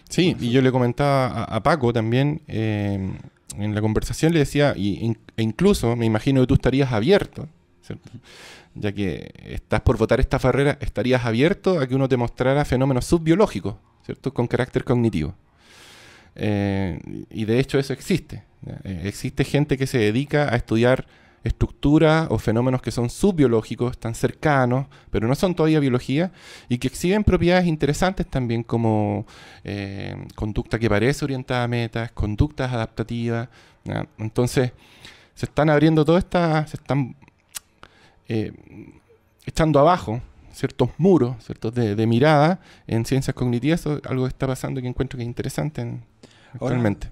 Sí, y yo le comentaba a, Paco también, eh, en la conversación le decía, y, e incluso me imagino que tú estarías abierto, ya que estás por votar esta barrera, estarías abierto a que uno te mostrara fenómenos subbiológicos, ¿cierto? Con carácter cognitivo. Eh, y de hecho eso existe. Eh, existe gente que se dedica a estudiar estructuras o fenómenos que son subbiológicos, están cercanos, pero no son todavía biología, y que exhiben propiedades interesantes también como eh, conducta que parece orientada a metas, conductas adaptativas. Entonces, se están abriendo todas estas, se están eh, echando abajo ciertos muros, ciertos de, mirada en ciencias cognitivas, algo que está pasando y que encuentro que es interesante actualmente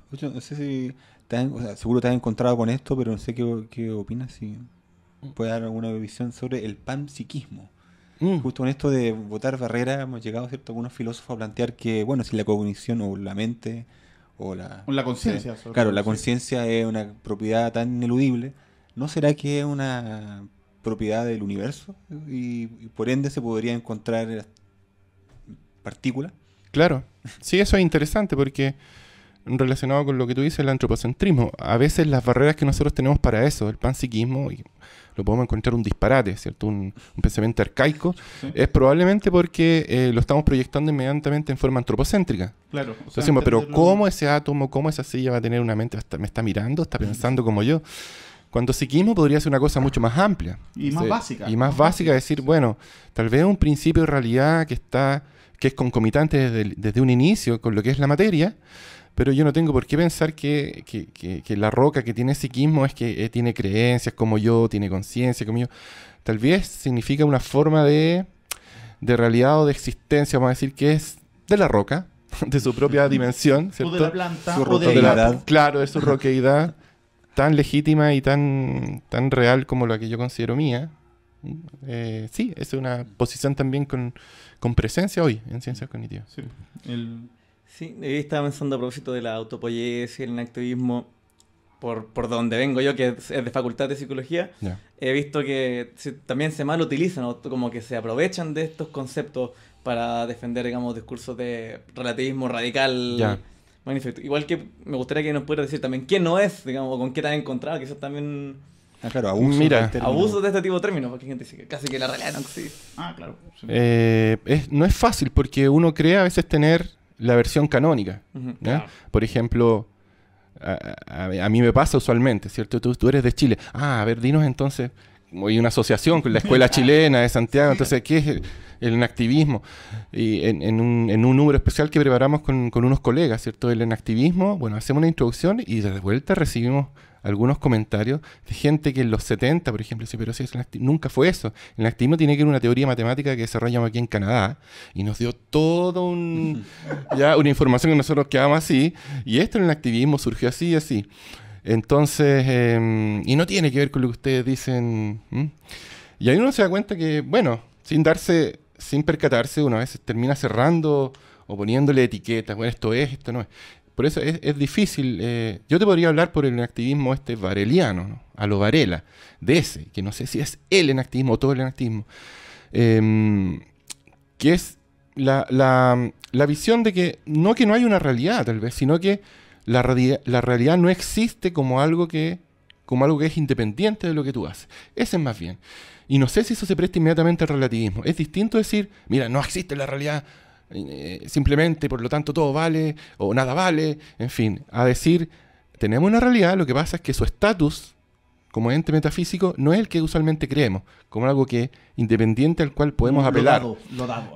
seguro te has encontrado con esto, pero no sé qué, qué opinas, si puedes dar alguna visión sobre el panpsiquismo. Mm. Justo con esto de votar barrera, hemos llegado ¿cierto? algunos filósofos a plantear que, bueno, si la cognición o la mente o la, conciencia. claro, la conciencia es una propiedad tan ineludible, ¿no será que es una propiedad del universo y, por ende se podría encontrar partículas? Claro, sí, eso es interesante porque relacionado con lo que tú dices, el antropocentrismo. A veces las barreras que nosotros tenemos para eso, el panpsiquismo, lo podemos encontrar un disparate, ¿cierto? Un, pensamiento arcaico, es probablemente porque eh, lo estamos proyectando inmediatamente en forma antropocéntrica. Claro. pero ¿cómo ese átomo, cómo esa silla va a tener una mente? ¿Me está mirando? ¿Está pensando como yo? Cuando psiquismo podría ser una cosa mucho más amplia. Y más básica. Y más, básica, decir, bueno, tal vez un principio de realidad que está que es concomitante desde, desde un inicio con lo que es la materia, pero yo no tengo por qué pensar que, la roca que tiene psiquismo es que eh, tiene creencias como yo, tiene conciencia como yo. Tal vez significa una forma de, realidad o de existencia, vamos a decir, que es de la roca, [LAUGHS] de su propia [LAUGHS] dimensión, O de la planta, la, Claro, de su roqueidad tan legítima y tan, tan real como la que yo considero mía. Mm, eh, sí, es una posición también con, con presencia hoy en ciencias cognitivas. Sí. El, Sí, eh, estaba pensando a propósito de la y el activismo, por, por donde vengo yo, que es de facultad de psicología, he visto que también se mal utilizan, o como que se aprovechan de estos conceptos para defender, digamos, discursos de relativismo radical. Igual que me gustaría que nos pudieras decir también qué no es, digamos, con qué te has encontrado, eso también... Ah, claro, este abuso, de este tipo de términos, porque hay gente dice que casi que la realidad no existe. Ah, claro. Eh, es, no es fácil, porque uno cree a veces tener la versión canónica. Por ejemplo, a, mí me pasa usualmente, ¿cierto? Tú, eres de Chile. Ah, a ver, dinos entonces, hay una asociación con la Escuela [LAUGHS] Chilena de Santiago, entonces, ¿qué es el, enactivismo? Y en, un, número especial que preparamos con unos colegas, ¿cierto? El enactivismo, bueno, hacemos una introducción y de vuelta recibimos algunos comentarios de gente que en los 70, por ejemplo, dice, pero si nunca fue eso. El activismo tiene que ver una teoría matemática que desarrollamos aquí en Canadá y nos dio todo un, [LAUGHS] ya, una información que nosotros quedamos así. Y esto en el activismo surgió así y así. Entonces, em, y no tiene que ver con lo que ustedes dicen. Y ahí uno se da cuenta que, bueno, sin darse, sin percatarse, uno a veces termina cerrando o poniéndole etiquetas, bueno, esto es, esto no es. Por eso es, difícil. Eh, yo te podría hablar por el enactivismo este vareliano, a lo Varela, de ese, que no sé si es el enactivismo o todo el enactivismo, em, que es la, visión de que no que no hay una realidad, tal vez, sino que la, la realidad no existe como algo que como algo que es independiente de lo que tú haces. Ese es más bien. Y no sé si eso se presta inmediatamente al relativismo. Es distinto decir, mira, no existe la realidad, eh, simplemente, por lo tanto, todo vale o nada vale, en fin, a decir, tenemos una realidad, lo que pasa es que su estatus como ente metafísico no es el que usualmente creemos, como algo que independiente al cual podemos apelar.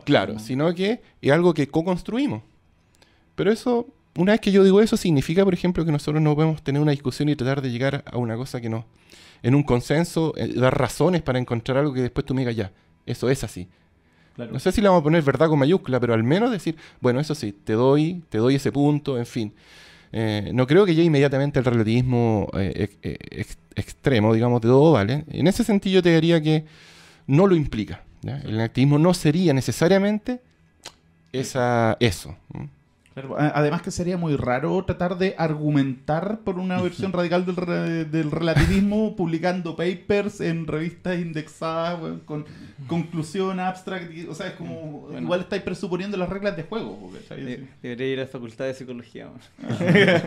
Claro, sino que es algo que co-construimos. Pero eso, una vez que yo digo eso, significa, por ejemplo, que nosotros no podemos tener una discusión y tratar de llegar a una cosa que no, en un consenso, eh, dar razones para encontrar algo que después tú me digas, ya, eso es así. No sé si le vamos a poner verdad con mayúscula, pero al menos decir, bueno, eso sí, te doy, te doy ese punto, en fin. Eh, no creo que llegue inmediatamente al relativismo eh, eh, extremo, digamos, de todo vale. En ese sentido yo te diría que no lo implica. El activismo no sería necesariamente esa, eso además que sería muy raro tratar de argumentar por una versión radical del, del relativismo [LAUGHS] publicando papers en revistas indexadas con conclusión abstract. o sea, es como... Igual estáis presuponiendo las reglas de juego. debería ir a la facultad de psicología. Ah.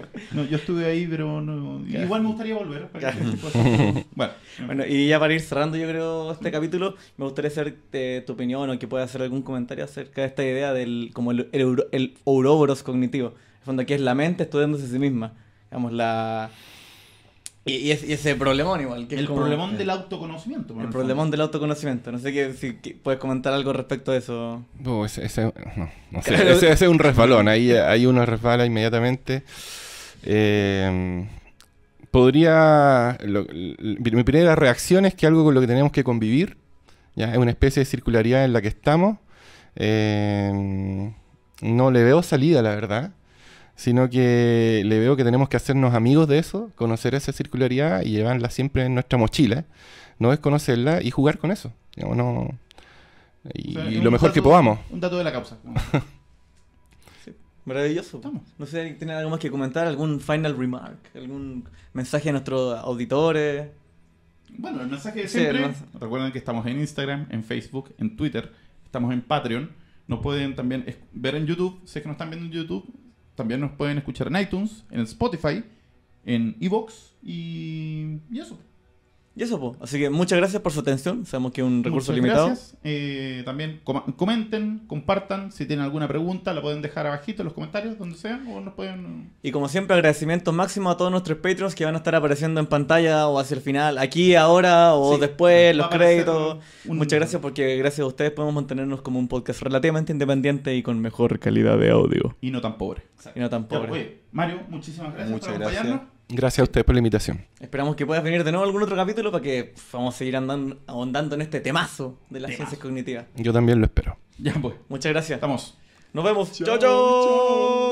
yo estuve ahí, pero igual me gustaría volver. Este [LAUGHS] bueno, y ya para ir cerrando yo creo este mm. capítulo, me gustaría saber eh, tu opinión o que puedas hacer algún comentario acerca de esta idea del como el, el, el, cognitivo, cognitivos. En fondo aquí es la mente estudiándose a sí misma. Digamos, la... Y, ese problemón igual. Que el problemón del autoconocimiento. El, problemón del autoconocimiento. No sé qué, si puedes comentar algo respecto a eso. ese, es un resbalón. Ahí, hay uno resbala inmediatamente. Eh, podría... mi primera reacción es que algo con lo que tenemos que convivir. Ya, es una especie de circularidad en la que estamos. Eh, no le veo salida, la verdad, sino que le veo que tenemos que hacernos amigos de eso, conocer esa circularidad y llevarla siempre en nuestra mochila, no es conocerla y jugar con eso. no, y, lo mejor que podamos. Un dato de la causa. [LAUGHS] maravilloso. No sé si tienen algo más que comentar, algún final remark, algún mensaje a nuestros auditores. Bueno, el mensaje de siempre. Recuerden que estamos en Instagram, en Facebook, en Twitter, estamos en Patreon nos pueden también ver en YouTube. Sé que nos están viendo en YouTube. También nos pueden escuchar en iTunes, en Spotify, en Evox y, y eso. Y eso, pues. Así que muchas gracias por su atención. Sabemos que es un recurso muchas limitado. Eh, también comenten, compartan. Si tienen alguna pregunta, la pueden dejar abajito en los comentarios, donde sea, o nos pueden. Y como siempre, agradecimiento máximo a todos nuestros Patreons que van a estar apareciendo en pantalla o hacia el final, aquí, ahora o después, los créditos. Muchas gracias porque gracias a ustedes podemos mantenernos como un podcast relativamente independiente y con mejor calidad de audio. Y no tan pobre. Y no tan pobre. Mario, muchísimas gracias muchas por gracias. Gracias a ustedes por la invitación. Esperamos que puedas venir de nuevo algún otro capítulo para que vamos a seguir andando, ahondando en este temazo de las ciencias cognitivas. Yo también lo espero. Ya pues. Muchas gracias. Estamos. Nos vemos. chao. chao.